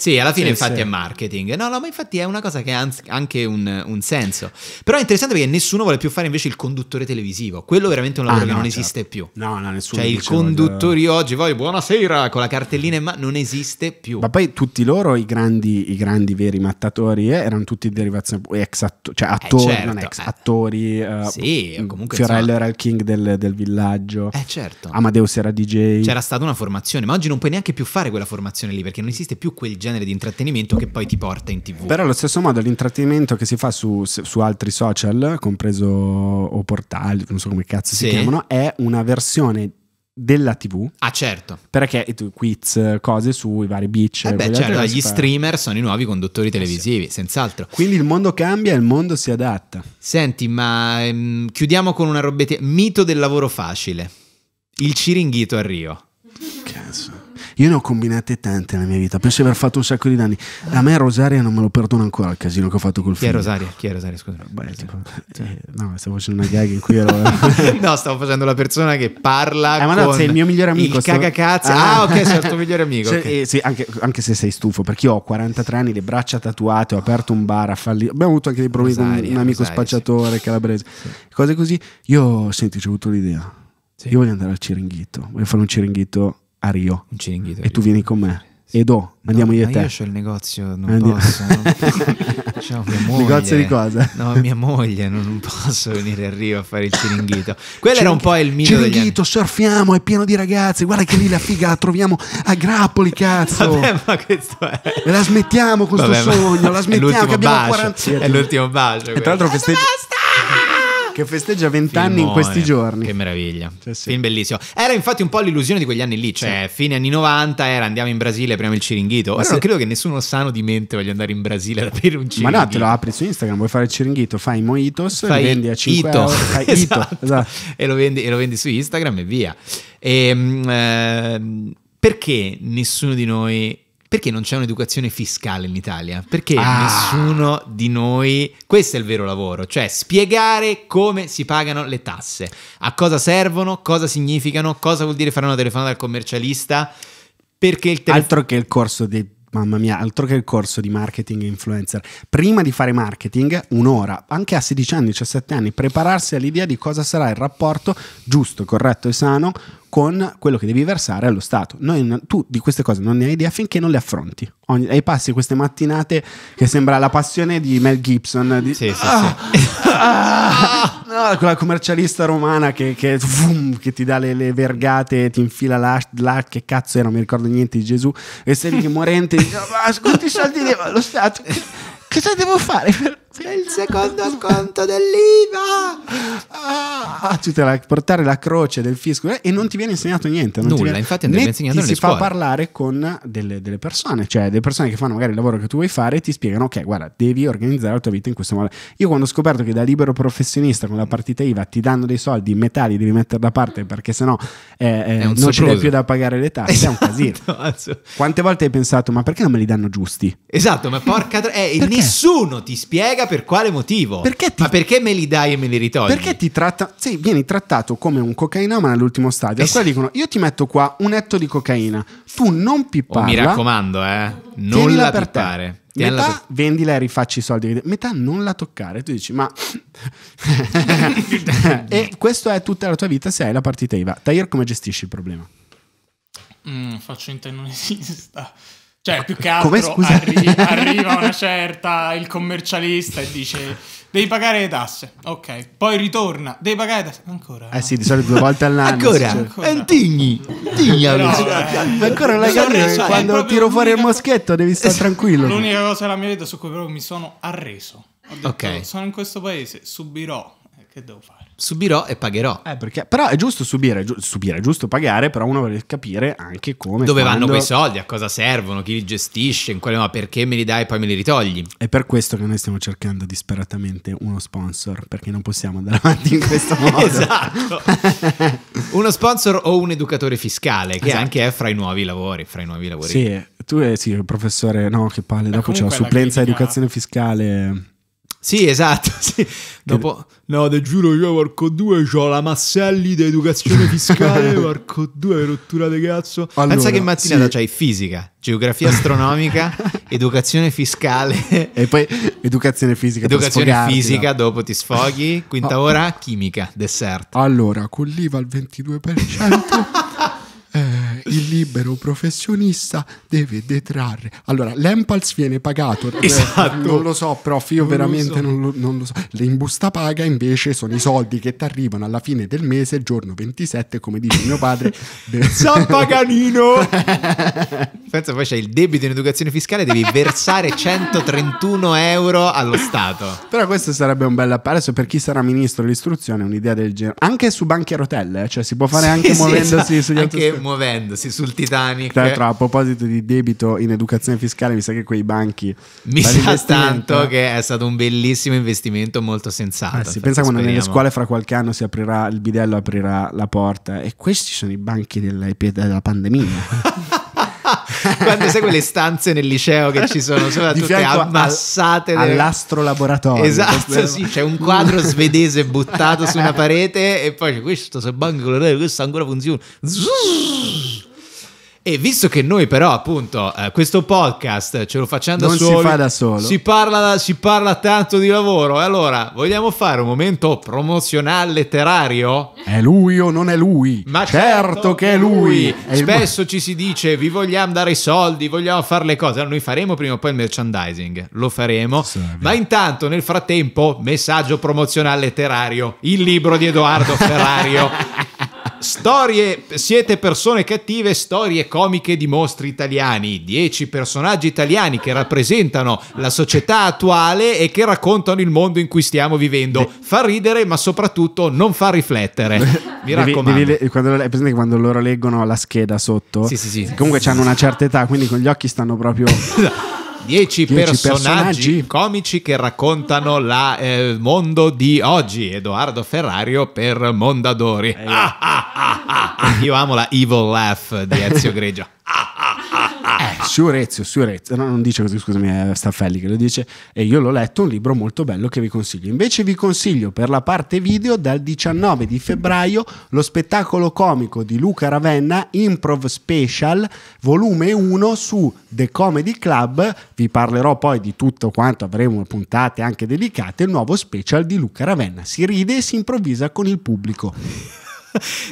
Sì, alla fine sì, infatti sì. è marketing. No, no, ma infatti è una cosa che ha anche un, un, senso. Però è interessante perché nessuno vuole più fare invece il conduttore televisivo. Quello è veramente un lavoro ah, no, che non certo. esiste più. No, no, nessuno. Cioè il conduttore che... oggi, voi buonasera, con la cartellina ma non esiste più. Ma poi tutti loro, i grandi, i grandi veri mattatori, eh, erano tutti derivazioni, ex atto- cioè eh, attori, certo, eh, certo. non ex attori. Eh, sì, comunque... Fiorello so. era il king del, del villaggio. Eh certo. Amadeus era DJ. C'era stata una formazione, ma oggi non puoi neanche più fare quella formazione lì perché non esiste più quel genere genere di intrattenimento che poi ti porta in tv. Però allo stesso modo l'intrattenimento che si fa su, su altri social, compreso o portali, non so come cazzo sì. si chiamano, è una versione della TV. Ah, certo. Perché tu, quiz, cose sui vari beach. Eh beh, certo, gli streamer sono i nuovi conduttori eh televisivi, sì. senz'altro. Quindi il mondo cambia, il mondo si adatta. Senti, ma um, chiudiamo con una robetta. Mito del lavoro facile. Il ciringhito a Rio. Cazzo. Io ne ho combinate tante nella mia vita, penso di aver fatto un sacco di danni. A me Rosaria non me lo perdono ancora il casino che ho fatto col film. Chi è Rosaria? Chi è Rosaria? Scusa. Beh, cioè, no, stavo facendo una gag in cui ero... no, stavo facendo la persona che parla eh, ma no, sei il mio migliore amico. Il sto... cagacazzo. Ah, ah, ok, sei il tuo migliore amico. Cioè, okay. eh, sì, anche, anche, se sei stufo, perché io ho 43 anni, le braccia tatuate, ho aperto un bar a falli... Abbiamo avuto anche dei problemi Rosaria, con un amico Rosaria, spacciatore sì. calabrese. Sì. Cose così. Io, senti, ho avuto l'idea. Sì. Io voglio andare al Ciringhito, voglio fare un Ciringhito a Rio. Un ciringhito. E tu vieni con me. Sì. Edo, andiamo io e te. Io ho il negozio, non Andi... posso. Non... Diciamo, moglie, negozio di cosa? No, mia moglie, non posso venire a Rio a fare il ciringhito. Quello era un po' il mito Ciringhito, surfiamo, è pieno di ragazze. Guarda che lì la figa la troviamo a grappoli, cazzo. Vabbè, ma questo è... E la smettiamo questo Vabbè, sogno, la smettiamo che abbiamo bacio, 40... È l'ultimo bacio. E tra l'altro festeggio che festeggia vent'anni in questi giorni. Che meraviglia. Cioè, sì. Film bellissimo. Era infatti un po' l'illusione di quegli anni lì, cioè sì. fine anni 90 era andiamo in Brasile, apriamo il ciringhito. Ora se... non credo che nessuno sano di mente voglia andare in Brasile ad aprire un ciringhito. Ma no, te lo apri su Instagram, vuoi fare il ciringhito, fai mojitos, lo vendi a 5 ito. Euro, fai esatto. Ito, esatto. E, lo vendi, e, lo vendi, su Instagram e via. E, ehm, eh, perché nessuno di noi perché non c'è un'educazione fiscale in Italia? Perché ah. nessuno di noi, questo è il vero lavoro, cioè spiegare come si pagano le tasse, a cosa servono, cosa significano, cosa vuol dire fare una telefonata al commercialista, perché il telefono... Altro che il corso di... Mamma mia, altro che il corso di marketing influencer. Prima di fare marketing, un'ora, anche a 16 anni, 17 anni, prepararsi all'idea di cosa sarà il rapporto giusto, corretto e sano con quello che devi versare allo Stato. Noi, tu di queste cose non ne hai idea finché non le affronti. Ogni, e passi queste mattinate che sembra la passione di Mel Gibson. Di, sì, sì, ah, sì. Ah, ah, quella commercialista romana che, che, vum, che ti dà le, le, vergate, ti infila la, la che cazzo era, non mi ricordo niente di Gesù, e sei lì morente, dici, ma quanti soldi devo allo Stato? Cosa devo fare per il secondo sconto dell'IVA ah, ah, tu te la, portare la croce del fisco eh, e non ti viene insegnato niente non nulla viene, infatti non ti viene insegnato ti si scuole. fa parlare con delle, delle, persone cioè delle persone che fanno magari il lavoro che tu vuoi fare e ti spiegano ok guarda devi organizzare la tua vita in questo modo io quando ho scoperto che da libero professionista con la partita IVA ti danno dei soldi in metà li devi mettere da parte perché sennò eh, eh, non ce l'hai più da pagare le tasse esatto. è un esatto, casino esatto. quante volte hai pensato ma perché non me li danno giusti esatto ma porca tra- eh, nessuno ti spiega frega per quale motivo. Perché ti... Ma perché me li dai e me li ritogli? Perché ti tratta... Sì, vieni trattato come un cocainomane all'ultimo stadio. Eh sì. dicono, io ti metto qua un etto di cocaina, tu non pipparla. Oh, mi raccomando, eh, non la pippare. Metà per... vendila e rifacci i soldi, metà non la toccare. Tu dici, ma. e questa è tutta la tua vita se hai la partita IVA. Tahir, come gestisci il problema? Mm, faccio in te non esista. Cioè, più che altro arri- arriva una certa il commercialista e dice devi pagare le tasse, ok. Poi ritorna, devi pagare le tasse, ancora. Eh sì, di solito due volte all'anno. ancora, certo. ancora. Antigni, eh, Antigni. Però, eh, ancora la capito, quando tiro fuori il moschetto devi stare tranquillo. L'unica cosa della mia vita su cui proprio mi sono arreso. Ho detto, ok. sono in questo paese, subirò che devo fare? Subirò e pagherò. Eh, perché, però è giusto subire, è giu- subire, è giusto pagare, però uno vuole capire anche come. Dove quando... vanno quei soldi, a cosa servono, chi li gestisce, in quale modo, perché me li dai e poi me li ritogli. È per questo che noi stiamo cercando disperatamente uno sponsor, perché non possiamo andare avanti in questo modo. esatto. uno sponsor o un educatore fiscale, che esatto. anche è fra i nuovi lavori, fra i nuovi lavori. Sì, tu sei eh, sì, il professore, no, che palle, dopo c'è la supplenza critica... educazione fiscale sì, esatto. Sì. Dopo, no, te giuro, io porco due, ho la Masselli di educazione fiscale, porco due, rottura di cazzo. Allora, Pensa che mattinata sì. c'hai fisica, geografia astronomica, educazione fiscale. E poi educazione fisica. Educazione fisica, no? dopo ti sfoghi. Quinta ah, ora, chimica, dessert. Allora, con l'IVA al 22% il libero professionista deve detrarre. Allora, l'Empals viene pagato. Eh, esatto. non lo so, prof, io non veramente lo so. non, lo, non, lo, so. L'imbusta paga invece sono i soldi che ti arrivano alla fine del mese, giorno 27, come dice mio padre. San Paganino! Pensa, poi c'è il debito in educazione fiscale, devi versare 131 euro allo Stato. Però questo sarebbe un bel apparato per chi sarà ministro dell'istruzione, un'idea del genere. Anche su banchi a rotelle, eh, cioè si può fare sì, anche sì, muovendosi esatto. sugli anche muovendosi sedersi sul Titanic. Tra l'altro, a proposito di debito in educazione fiscale, mi sa che quei banchi. Mi sa tanto eh? che è stato un bellissimo investimento molto sensato. Eh sì, pensa quando nelle scuole fra qualche anno si aprirà il bidello, aprirà la porta. E questi sono i banchi della, della pandemia. quando sai quelle stanze nel liceo che ci sono sono tutte ammassate al, laboratorio. esatto sì c'è un quadro svedese buttato su una parete e poi c'è questo se banco questo ancora funziona Zzzz e visto che noi però appunto eh, questo podcast ce lo facciamo da non soli, si fa da solo, si parla, si parla tanto di lavoro, e allora vogliamo fare un momento promozionale letterario? È lui o non è lui? Ma certo, certo che è lui! È Spesso il... ci si dice vi vogliamo dare i soldi, vogliamo fare le cose, allora noi faremo prima o poi il merchandising, lo faremo, sì, ma intanto nel frattempo messaggio promozionale letterario, il libro di Edoardo Ferrario storie, siete persone cattive, storie comiche di mostri italiani, dieci personaggi italiani che rappresentano la società attuale e che raccontano il mondo in cui stiamo vivendo. Fa ridere, ma soprattutto non fa riflettere. Mi devi, raccomando. Devi, quando, è presente quando loro leggono la scheda sotto? Sì, sì, sì. Comunque hanno una certa età, quindi con gli occhi stanno proprio... 10 personaggi, personaggi, comici che raccontano il eh, mondo di oggi. Edoardo Ferrario per Mondadori. Ah ah, ah, ah, ah, Io amo la evil laugh di Ezio Greggio. Ah, eh, Siurezio, Siurezio, no, non dice così, scusami, è eh, Staffelli che lo dice, e io l'ho letto, un libro molto bello che vi consiglio. Invece vi consiglio per la parte video dal 19 di febbraio lo spettacolo comico di Luca Ravenna, Improv Special, volume 1 su The Comedy Club, vi parlerò poi di tutto quanto, avremo puntate anche dedicate, il nuovo special di Luca Ravenna, si ride e si improvvisa con il pubblico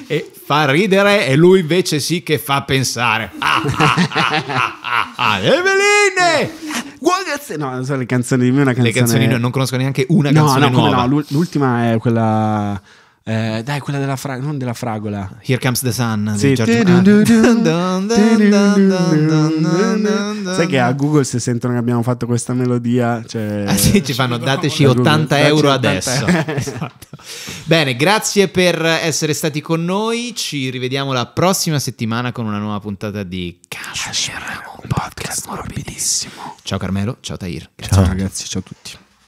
e fa ridere e lui invece sì che fa pensare. Ah, ah, ah, Eveline! Guagazze! No, non so le canzoni di me, una canzone... Le canzoni non conosco neanche una canzone no, nuova. No, l'ultima è quella eh, dai, quella della fragola, non della fragola. Here Comes the Sun. Sì. Sai che a Google se sentono che abbiamo fatto questa melodia... Cioè... Ah, sì, ci fanno dateci 80 euro adesso. Bene, grazie per essere stati con noi. Ci rivediamo la prossima settimana con una nuova puntata di Cashmere, un podcast morbidissimo. Ciao Carmelo, ciao Tahir. ciao ragazzi, ciao a tutti.